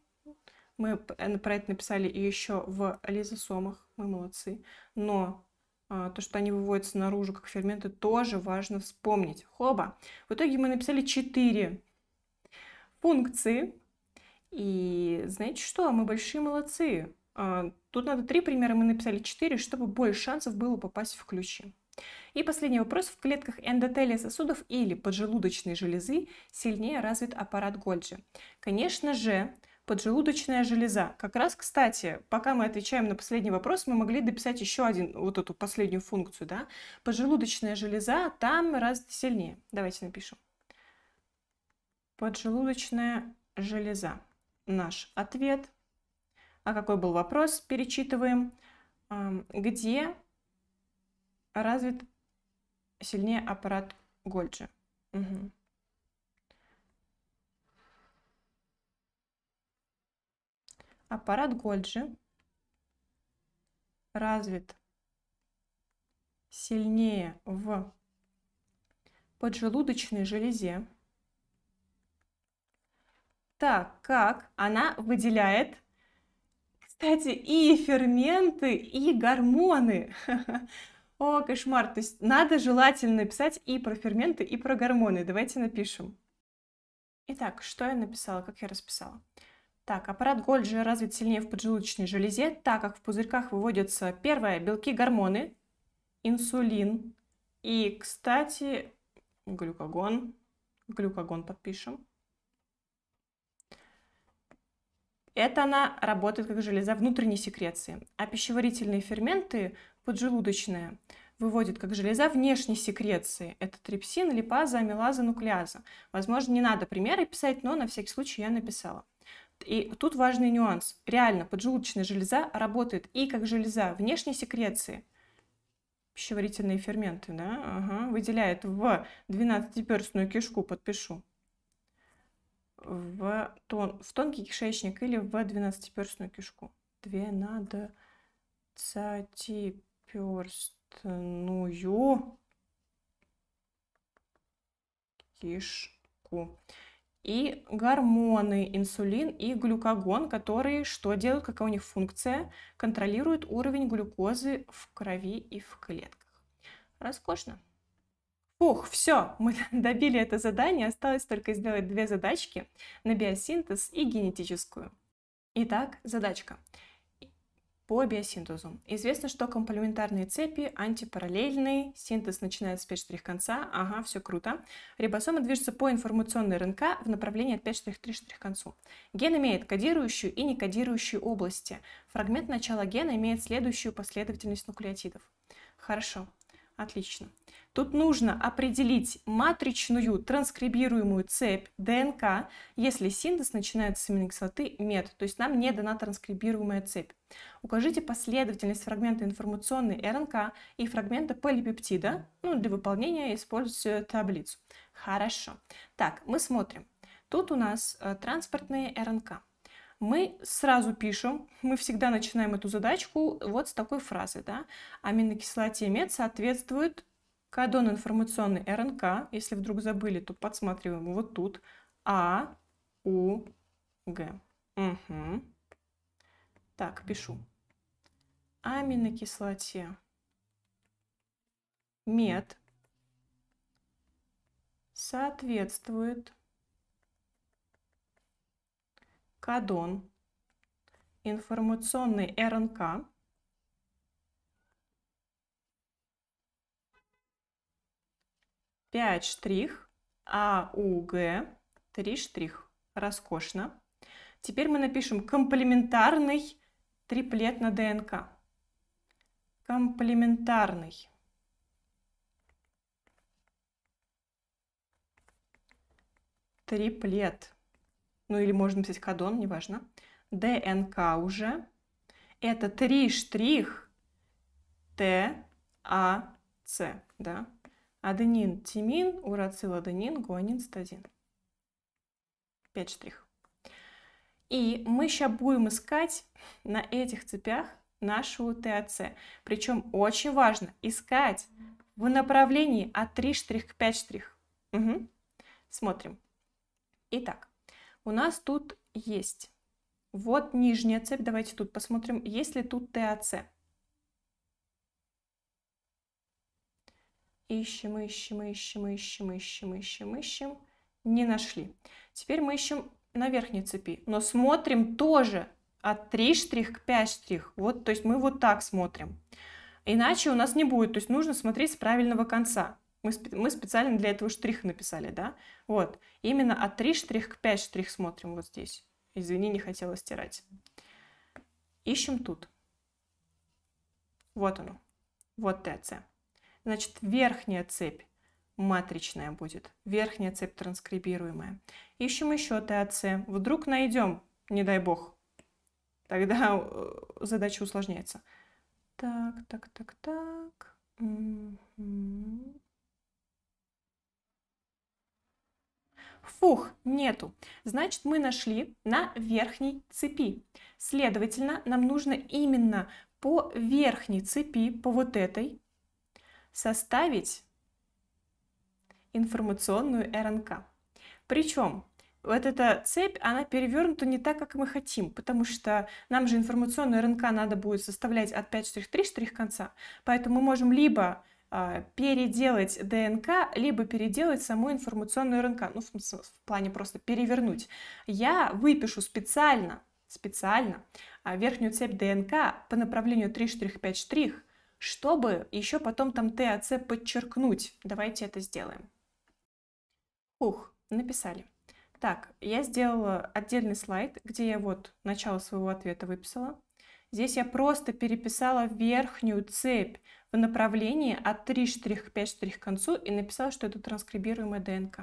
мы э, про это написали и еще в лизосомах, мы молодцы. Но а, то, что они выводятся наружу как ферменты, тоже важно вспомнить. Хоба! В итоге мы написали 4 функции. И знаете что? Мы большие молодцы. А, тут надо три примера, мы написали 4, чтобы больше шансов было попасть в ключи. И последний вопрос. В клетках эндотелия сосудов или поджелудочной железы сильнее развит аппарат Гольджи? Конечно же, поджелудочная железа. Как раз, кстати, пока мы отвечаем на последний вопрос, мы могли дописать еще один, вот эту последнюю функцию, да? Поджелудочная железа там раз сильнее. Давайте напишем. Поджелудочная железа. Наш ответ. А какой был вопрос? Перечитываем. Где развит сильнее аппарат Гольджи? Угу. Аппарат Гольджи развит сильнее в поджелудочной железе, так как она выделяет, кстати, и ферменты, и гормоны. О, кошмар. То есть надо желательно писать и про ферменты, и про гормоны. Давайте напишем. Итак, что я написала, как я расписала? Так, аппарат Гольджи развит сильнее в поджелудочной железе, так как в пузырьках выводятся, первые белки-гормоны, инсулин и, кстати, глюкогон. Глюкогон подпишем. Это она работает как железа внутренней секреции, а пищеварительные ферменты поджелудочная выводит как железа внешней секреции. Это трипсин, липаза, амилаза, нуклеаза. Возможно, не надо примеры писать, но на всякий случай я написала. И тут важный нюанс. Реально, поджелудочная железа работает и как железа внешней секреции, пищеварительные ферменты, да, ага, выделяет в 12-перстную кишку, подпишу, в, тон, в тонкий кишечник или в 12-перстную кишку. Две надо цатиперстную кишку и гормоны инсулин и глюкогон, которые что делают, какая у них функция, контролируют уровень глюкозы в крови и в клетках. Роскошно. Фух, все, мы добили это задание, осталось только сделать две задачки на биосинтез и генетическую. Итак, задачка по биосинтезу. Известно, что комплементарные цепи антипараллельные, синтез начинает с 5' конца, ага, все круто. Рибосомы движутся по информационной РНК в направлении от 5' 3' к концу. Ген имеет кодирующую и некодирующую области. Фрагмент начала гена имеет следующую последовательность нуклеотидов. Хорошо, отлично. Тут нужно определить матричную транскрибируемую цепь ДНК, если синтез начинается с аминокислоты мед, то есть нам не дана транскрибируемая цепь. Укажите последовательность фрагмента информационной РНК и фрагмента полипептида. Ну, для выполнения используйте таблицу. Хорошо. Так, мы смотрим. Тут у нас э, транспортные РНК мы сразу пишем, мы всегда начинаем эту задачку вот с такой фразы, да, аминокислоте мед соответствует Кодон информационный РНК, если вдруг забыли, то подсматриваем вот тут. А, У, Г. Угу. Так, пишу. Аминокислоте. Мед соответствует кодон информационный РНК 5 штрих, АУГ 3 штрих. Роскошно. Теперь мы напишем комплементарный триплет на ДНК. Комплементарный. Триплет. Ну или можно написать кадон, неважно. ДНК уже. Это три штрих Т, А, С. Да? аденин, тимин, урацил, аденин, гуанин, стазин. Пять штрих. И мы сейчас будем искать на этих цепях нашу ТАЦ. Причем очень важно искать в направлении от 3 штрих к 5 штрих. Угу. Смотрим. Итак, у нас тут есть вот нижняя цепь. Давайте тут посмотрим, есть ли тут ТАЦ. Ищем, ищем, ищем, ищем, ищем, ищем, ищем. Не нашли. Теперь мы ищем на верхней цепи, но смотрим тоже от 3 штрих к 5 штрих. Вот, то есть мы вот так смотрим. Иначе у нас не будет, то есть нужно смотреть с правильного конца. Мы, мы специально для этого штрих написали, да? Вот, именно от 3 штрих к 5 штрих смотрим вот здесь. Извини, не хотела стирать. Ищем тут. Вот оно. Вот ТЦ. Значит, верхняя цепь матричная будет, верхняя цепь транскрибируемая. Ищем еще ТАЦ. Вдруг найдем, не дай бог. Тогда э, задача усложняется. Так, так, так, так. Фух, нету. Значит, мы нашли на верхней цепи. Следовательно, нам нужно именно по верхней цепи, по вот этой, составить информационную РНК. Причем вот эта цепь, она перевернута не так, как мы хотим, потому что нам же информационную РНК надо будет составлять от 5 штрих 3 штрих конца. Поэтому мы можем либо а, переделать ДНК, либо переделать саму информационную РНК. Ну, в, в плане просто перевернуть. Я выпишу специально, специально а, верхнюю цепь ДНК по направлению 3 штрих 5 штрих, чтобы еще потом там ТАЦ подчеркнуть. Давайте это сделаем. Ух, написали. Так, я сделала отдельный слайд, где я вот начало своего ответа выписала. Здесь я просто переписала верхнюю цепь в направлении от 3 штрих 5 штрих к концу и написала, что это транскрибируемая ДНК.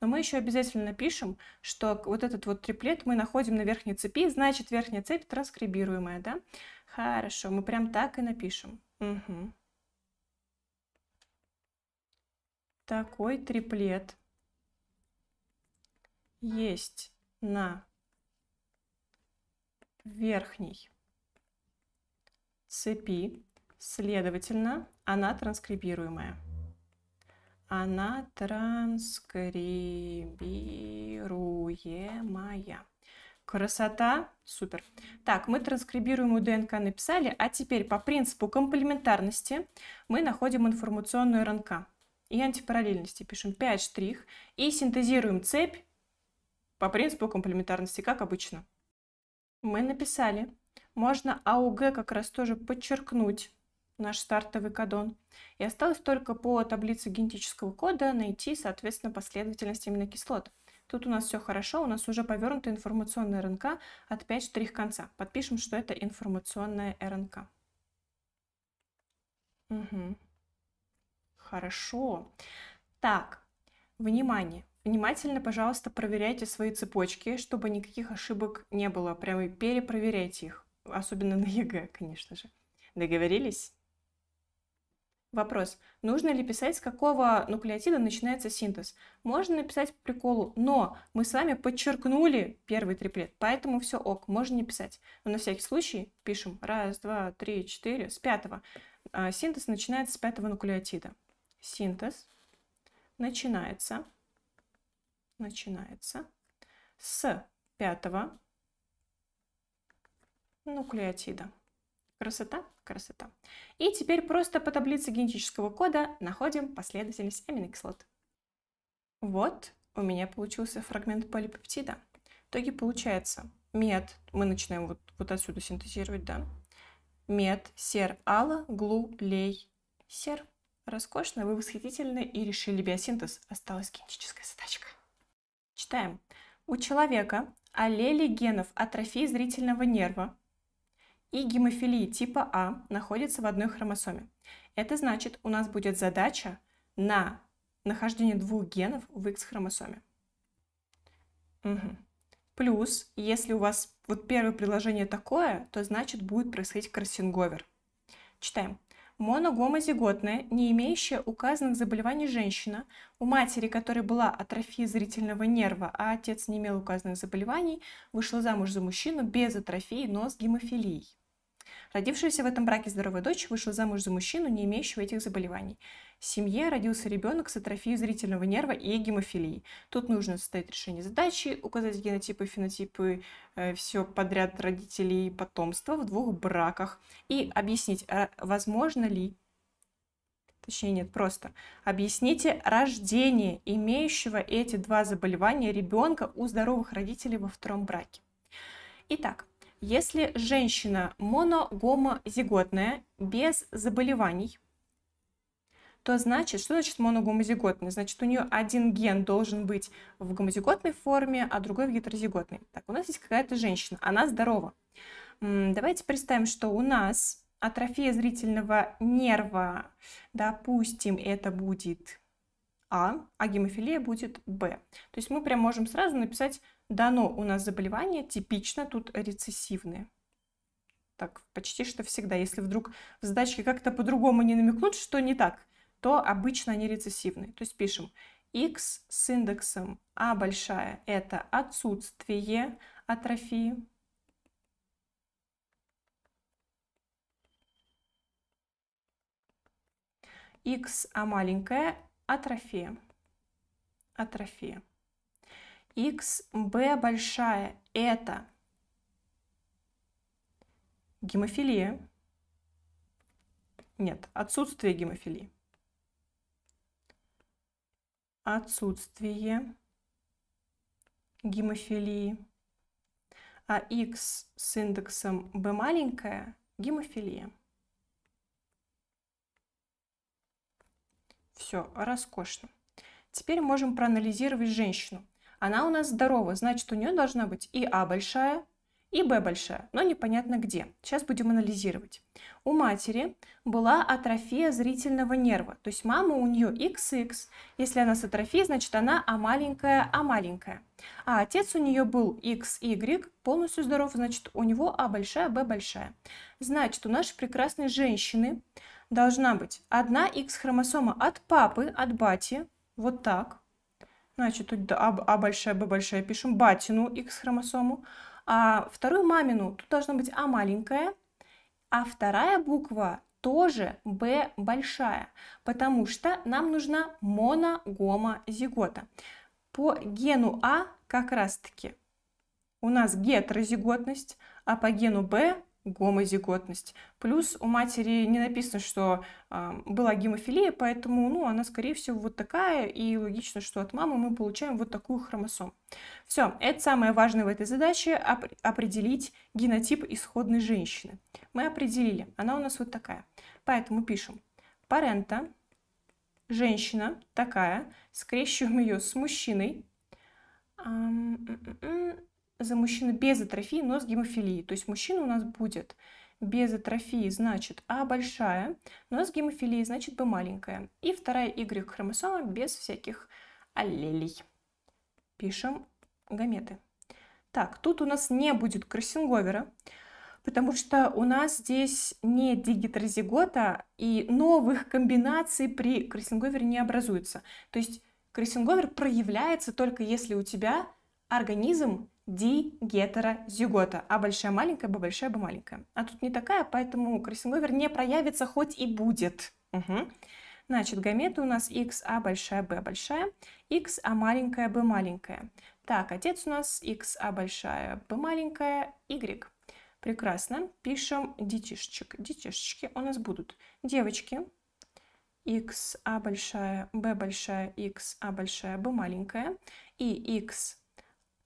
Но мы еще обязательно напишем, что вот этот вот триплет мы находим на верхней цепи, значит верхняя цепь транскрибируемая, да? Хорошо, мы прям так и напишем. Угу. Такой триплет есть на верхней цепи, следовательно, она транскрибируемая. Она транскрибируемая. Красота, супер. Так, мы транскрибируемую ДНК написали, а теперь по принципу комплементарности мы находим информационную РНК и антипараллельности. Пишем 5 штрих и синтезируем цепь по принципу комплементарности, как обычно. Мы написали можно АУГ как раз тоже подчеркнуть наш стартовый кодон. И осталось только по таблице генетического кода найти, соответственно, последовательность аминокислот. Тут у нас все хорошо, у нас уже повернута информационная РНК от 5 штрих конца. Подпишем, что это информационная РНК. Угу. Хорошо. Так, внимание. Внимательно, пожалуйста, проверяйте свои цепочки, чтобы никаких ошибок не было. Прямо перепроверяйте их особенно на ЕГЭ, конечно же. Договорились? Вопрос. Нужно ли писать, с какого нуклеотида начинается синтез? Можно написать по приколу, но мы с вами подчеркнули первый триплет, поэтому все ок, можно не писать. Но на всякий случай пишем раз, два, три, четыре, с пятого. А, синтез начинается с пятого нуклеотида. Синтез начинается, начинается с пятого нуклеотида. Красота, красота. И теперь просто по таблице генетического кода находим последовательность аминокислот. Вот у меня получился фрагмент полипептида. В итоге получается мед, мы начинаем вот, вот отсюда синтезировать, да, мед, сер, ала, глу, лей, сер. Роскошно, вы восхитительны и решили биосинтез. Осталась генетическая задачка. Читаем. У человека аллели генов атрофии зрительного нерва, и гемофилии типа А находятся в одной хромосоме. Это значит, у нас будет задача на нахождение двух генов в X-хромосоме. Угу. Плюс, если у вас вот первое предложение такое, то значит будет происходить кроссинговер. Читаем. Моногомозиготная, не имеющая указанных заболеваний женщина, у матери которой была атрофия зрительного нерва, а отец не имел указанных заболеваний, вышла замуж за мужчину без атрофии, но с гемофилией. Родившаяся в этом браке здоровая дочь вышла замуж за мужчину, не имеющего этих заболеваний. В семье родился ребенок с атрофией зрительного нерва и гемофилией. Тут нужно составить решение задачи, указать генотипы, фенотипы, э, все подряд родителей и потомства в двух браках и объяснить, а возможно ли точнее нет, просто объясните рождение имеющего эти два заболевания ребенка у здоровых родителей во втором браке. Итак, если женщина моногомозиготная, без заболеваний, то значит, что значит моногомозиготный? Значит, у нее один ген должен быть в гомозиготной форме, а другой в гетерозиготной. Так, у нас есть какая-то женщина, она здорова. Давайте представим, что у нас атрофия зрительного нерва, допустим, это будет А, а гемофилия будет Б. То есть мы прям можем сразу написать Дано у нас заболевание, типично тут рецессивное, Так, почти что всегда. Если вдруг в задачке как-то по-другому не намекнут, что не так, то обычно они рецессивные. То есть пишем x с индексом А большая – это отсутствие атрофии. x, а маленькая – атрофия. Атрофия. XB большая – это гемофилия. Нет, отсутствие гемофилии. Отсутствие гемофилии. А X с индексом B маленькая – гемофилия. Все, роскошно. Теперь можем проанализировать женщину она у нас здоровая, значит, у нее должна быть и А большая, и Б большая, но непонятно где. Сейчас будем анализировать. У матери была атрофия зрительного нерва, то есть мама у нее XX, если она с атрофией, значит она А маленькая, А маленькая. А отец у нее был XY, полностью здоров, значит у него А большая, Б большая. Значит, у нашей прекрасной женщины должна быть одна X хромосома от папы, от бати, вот так, Значит, тут А, а большая, Б большая пишем, батину X хромосому. А вторую мамину, тут должно быть А маленькая, а вторая буква тоже б большая, потому что нам нужна моногомозигота. По гену А как раз таки у нас гетерозиготность, а по гену Б гомозиготность. Плюс у матери не написано, что э, была гемофилия, поэтому ну, она, скорее всего, вот такая, и логично, что от мамы мы получаем вот такую хромосому. Все, это самое важное в этой задаче оп – определить генотип исходной женщины. Мы определили, она у нас вот такая. Поэтому пишем парента, женщина такая, скрещиваем ее с мужчиной, за мужчину без атрофии, но с гемофилией. То есть мужчина у нас будет без атрофии, значит А большая, но с гемофилией, значит Б маленькая. И вторая Y-хромосома без всяких аллелей. Пишем гаметы. Так, тут у нас не будет кроссинговера, потому что у нас здесь не дигитрозигота, и новых комбинаций при кроссинговере не образуется. То есть кроссинговер проявляется только если у тебя организм ди гетера дигетерозигота. А большая маленькая, бы большая, бы маленькая. А тут не такая, поэтому кроссинговер не проявится, хоть и будет. Угу. Значит, гаметы у нас x, а большая, b большая, x, а маленькая, b маленькая. Так, отец у нас x, а большая, b маленькая, y. Прекрасно. Пишем детишечек. Детишечки у нас будут девочки. x, а большая, b большая, x, а большая, b маленькая. И x,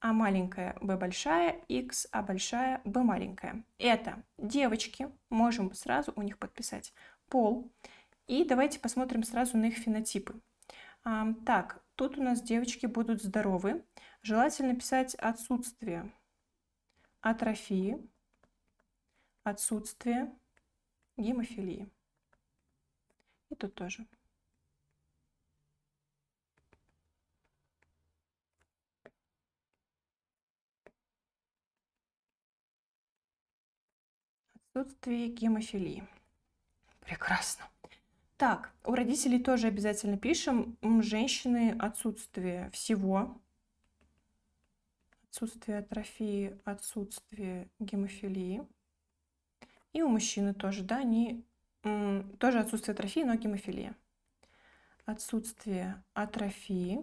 а маленькая B большая, X, А большая, B маленькая. Это девочки, можем сразу у них подписать пол. И давайте посмотрим сразу на их фенотипы. А, так, тут у нас девочки будут здоровы. Желательно писать отсутствие атрофии, отсутствие гемофилии. И тут тоже. отсутствии гемофилии. Прекрасно. Так, у родителей тоже обязательно пишем. Женщины отсутствие всего. Отсутствие атрофии, отсутствие гемофилии. И у мужчины тоже, да, они тоже отсутствие атрофии, но гемофилия. Отсутствие атрофии,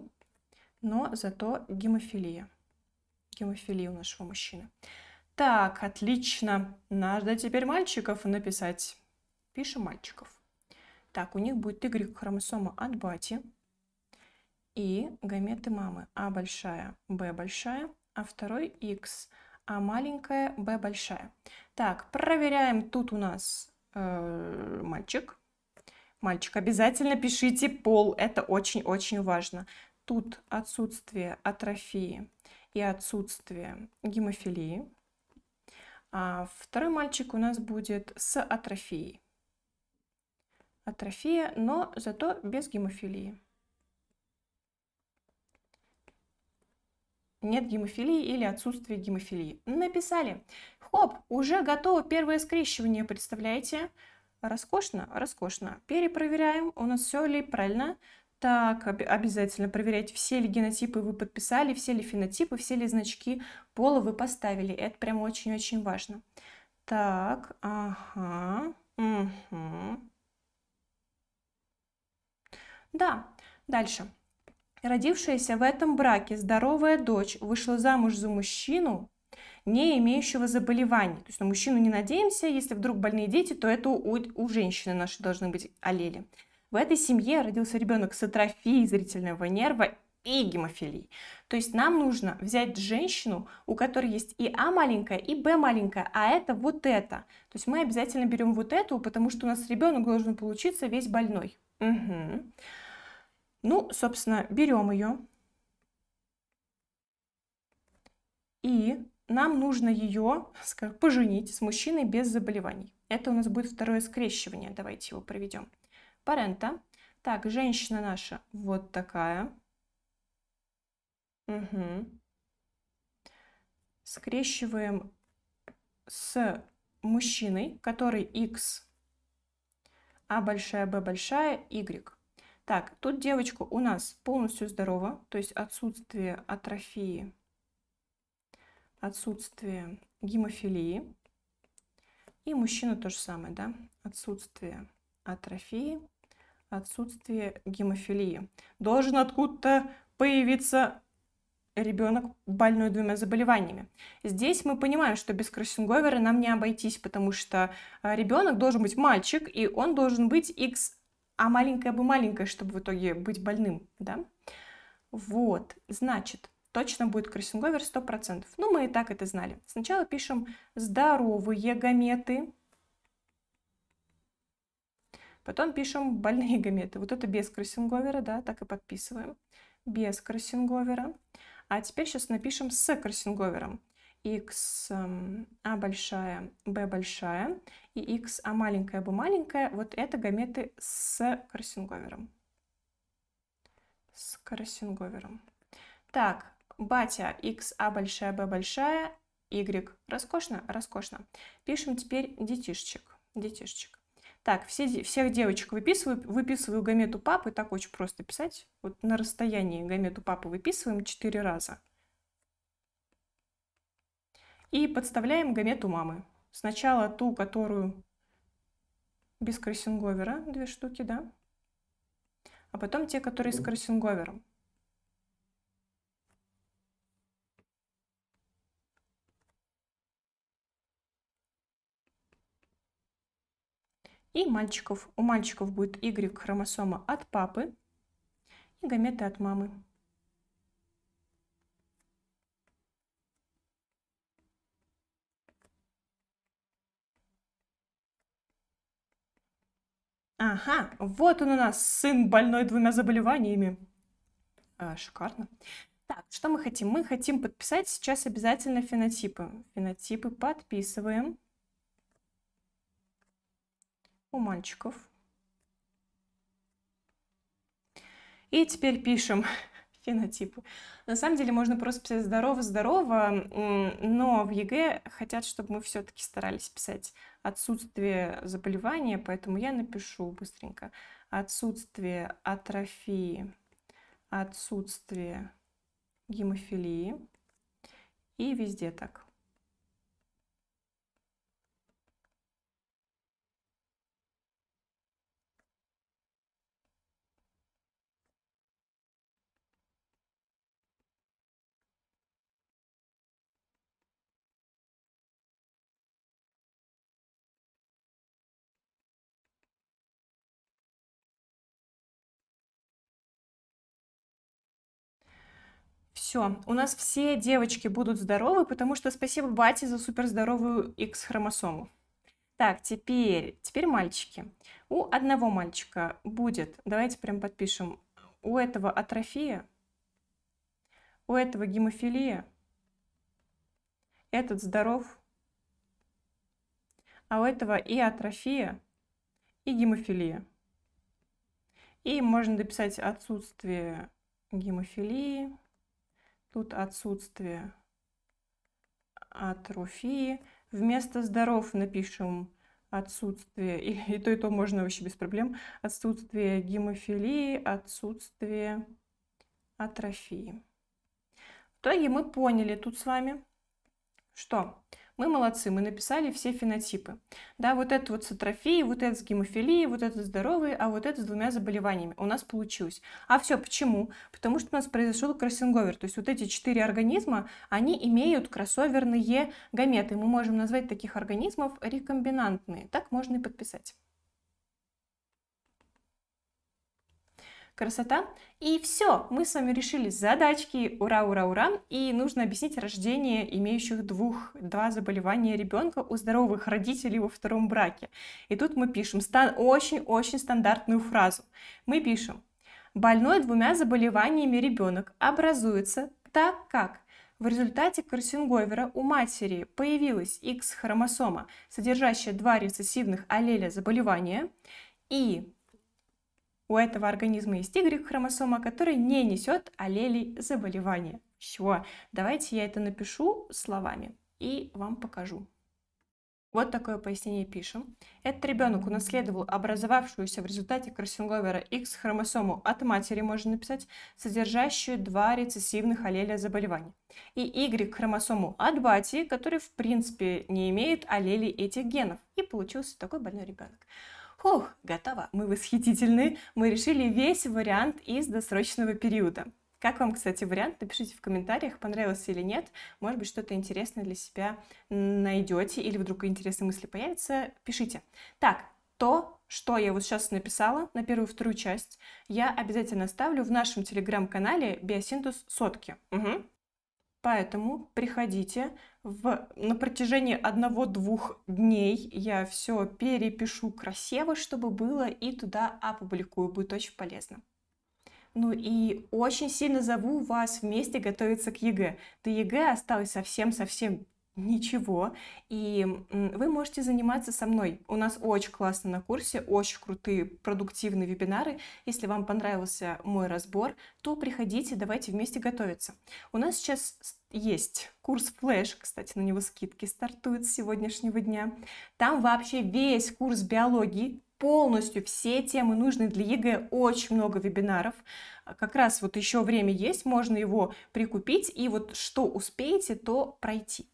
но зато гемофилия. Гемофилия у нашего мужчины. Так, отлично. Надо теперь мальчиков написать. Пишем мальчиков. Так, у них будет Y-хромосома от бати и гаметы мамы. А большая, Б большая, а второй X, а маленькая, Б большая. Так, проверяем. Тут у нас э, мальчик. Мальчик, обязательно пишите пол, это очень-очень важно. Тут отсутствие атрофии и отсутствие гемофилии. А второй мальчик у нас будет с атрофией. Атрофия, но зато без гемофилии. Нет гемофилии или отсутствие гемофилии. Написали. Хоп, уже готово первое скрещивание, представляете? Роскошно, роскошно. Перепроверяем, у нас все ли правильно. Так, обязательно проверять, все ли генотипы вы подписали, все ли фенотипы, все ли значки пола вы поставили. Это прям очень-очень важно. Так, ага, угу. Да, дальше. Родившаяся в этом браке здоровая дочь вышла замуж за мужчину, не имеющего заболеваний. То есть на мужчину не надеемся, если вдруг больные дети, то это у, у женщины наши должны быть аллели. В этой семье родился ребенок с атрофией зрительного нерва и гемофилией. То есть нам нужно взять женщину, у которой есть и А маленькая, и Б маленькая, а это вот это. То есть мы обязательно берем вот эту, потому что у нас ребенок должен получиться весь больной. Угу. Ну, собственно, берем ее. И нам нужно ее скажем, поженить с мужчиной без заболеваний. Это у нас будет второе скрещивание. Давайте его проведем парента. Так, женщина наша вот такая. Угу. Скрещиваем с мужчиной, который X, А большая, B большая, Y. Так, тут девочка у нас полностью здорова, то есть отсутствие атрофии, отсутствие гемофилии. И мужчина то же самое, да, отсутствие атрофии отсутствие гемофилии. Должен откуда-то появиться ребенок больной двумя заболеваниями. Здесь мы понимаем, что без кроссинговера нам не обойтись, потому что а, ребенок должен быть мальчик, и он должен быть X, а маленькая бы маленькая, чтобы в итоге быть больным, да? Вот, значит, точно будет кроссинговер 100%. Ну, мы и так это знали. Сначала пишем здоровые гаметы, Потом пишем больные гаметы. Вот это без кроссинговера, да, так и подписываем. Без кроссинговера. А теперь сейчас напишем с кроссинговером. x эм, а большая, b большая и x а маленькая, b маленькая. Вот это гаметы с кроссинговером. С кроссинговером. Так, батя x а большая, b большая, y. Роскошно? Роскошно. Пишем теперь детишечек. Детишечек. Так, все, всех девочек выписываю, выписываю гамету папы, так очень просто писать. Вот на расстоянии гамету папы выписываем 4 раза. И подставляем гамету мамы. Сначала ту, которую без кроссинговера, две штуки, да? А потом те, которые с кроссинговером. И мальчиков. У мальчиков будет Y-хромосома от папы и гаметы от мамы. Ага, вот он у нас, сын больной двумя заболеваниями. А, шикарно. Так, что мы хотим? Мы хотим подписать сейчас обязательно фенотипы. Фенотипы подписываем у мальчиков. И теперь пишем фенотипы. На самом деле можно просто писать здорово-здорово, но в ЕГЭ хотят, чтобы мы все-таки старались писать отсутствие заболевания, поэтому я напишу быстренько. Отсутствие атрофии, отсутствие гемофилии и везде так. все. У нас все девочки будут здоровы, потому что спасибо Бате за суперздоровую X-хромосому. Так, теперь, теперь мальчики. У одного мальчика будет, давайте прям подпишем, у этого атрофия, у этого гемофилия, этот здоров, а у этого и атрофия, и гемофилия. И можно дописать отсутствие гемофилии. Тут отсутствие атрофии. Вместо здоров напишем отсутствие, и, и то, и то можно вообще без проблем, отсутствие гемофилии, отсутствие атрофии. В итоге мы поняли тут с вами, что мы молодцы, мы написали все фенотипы. Да, вот это вот с атрофией, вот это с гемофилией, вот это здоровый, а вот это с двумя заболеваниями. У нас получилось. А все почему? Потому что у нас произошел кроссинговер. То есть вот эти четыре организма, они имеют кроссоверные гаметы. Мы можем назвать таких организмов рекомбинантные. Так можно и подписать. красота. И все, мы с вами решили задачки, ура, ура, ура. И нужно объяснить рождение имеющих двух, два заболевания ребенка у здоровых родителей во втором браке. И тут мы пишем очень-очень стандартную фразу. Мы пишем, больной двумя заболеваниями ребенок образуется так как в результате Корсингойвера у матери появилась X-хромосома, содержащая два рецессивных аллеля заболевания, и у этого организма есть Y-хромосома, которая не несет аллелей заболевания. Все, давайте я это напишу словами и вам покажу. Вот такое пояснение пишем. Этот ребенок унаследовал образовавшуюся в результате кроссинговера X-хромосому от матери, можно написать, содержащую два рецессивных аллеля заболеваний, и Y-хромосому от бати, который в принципе не имеет аллелей этих генов, и получился такой больной ребенок. Ох, готово, мы восхитительны, мы решили весь вариант из досрочного периода. Как вам, кстати, вариант? Напишите в комментариях, понравилось или нет. Может быть, что-то интересное для себя найдете или вдруг интересные мысли появятся. Пишите. Так, то, что я вот сейчас написала на первую вторую часть, я обязательно оставлю в нашем телеграм-канале «Биосинтез сотки». Угу. Поэтому приходите в, на протяжении одного-двух дней. Я все перепишу красиво, чтобы было, и туда опубликую. Будет очень полезно. Ну и очень сильно зову вас вместе готовиться к ЕГЭ. До ЕГЭ осталось совсем-совсем ничего. И вы можете заниматься со мной. У нас очень классно на курсе, очень крутые продуктивные вебинары. Если вам понравился мой разбор, то приходите, давайте вместе готовиться. У нас сейчас есть курс Flash, кстати, на него скидки стартуют с сегодняшнего дня. Там вообще весь курс биологии, полностью все темы нужны для ЕГЭ, очень много вебинаров. А как раз вот еще время есть, можно его прикупить, и вот что успеете, то пройти.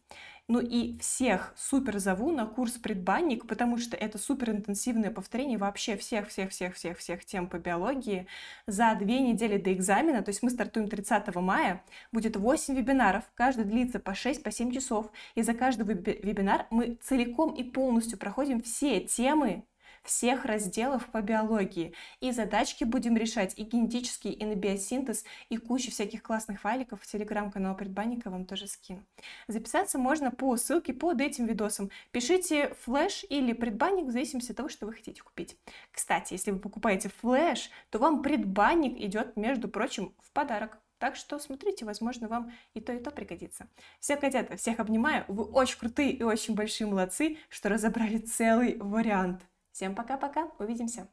Ну и всех супер зову на курс предбанник, потому что это супер интенсивное повторение вообще всех-всех-всех-всех-всех тем по биологии за две недели до экзамена. То есть мы стартуем 30 мая, будет 8 вебинаров, каждый длится по 6-7 по часов, и за каждый вебинар мы целиком и полностью проходим все темы всех разделов по биологии. И задачки будем решать, и генетический, и на биосинтез, и куча всяких классных файликов в телеграм-канал предбанника вам тоже скину. Записаться можно по ссылке под этим видосом. Пишите флеш или предбанник в зависимости от того, что вы хотите купить. Кстати, если вы покупаете флеш, то вам предбанник идет, между прочим, в подарок. Так что смотрите, возможно, вам и то, и то пригодится. Все, котята, всех обнимаю. Вы очень крутые и очень большие молодцы, что разобрали целый вариант. Всем пока-пока, увидимся!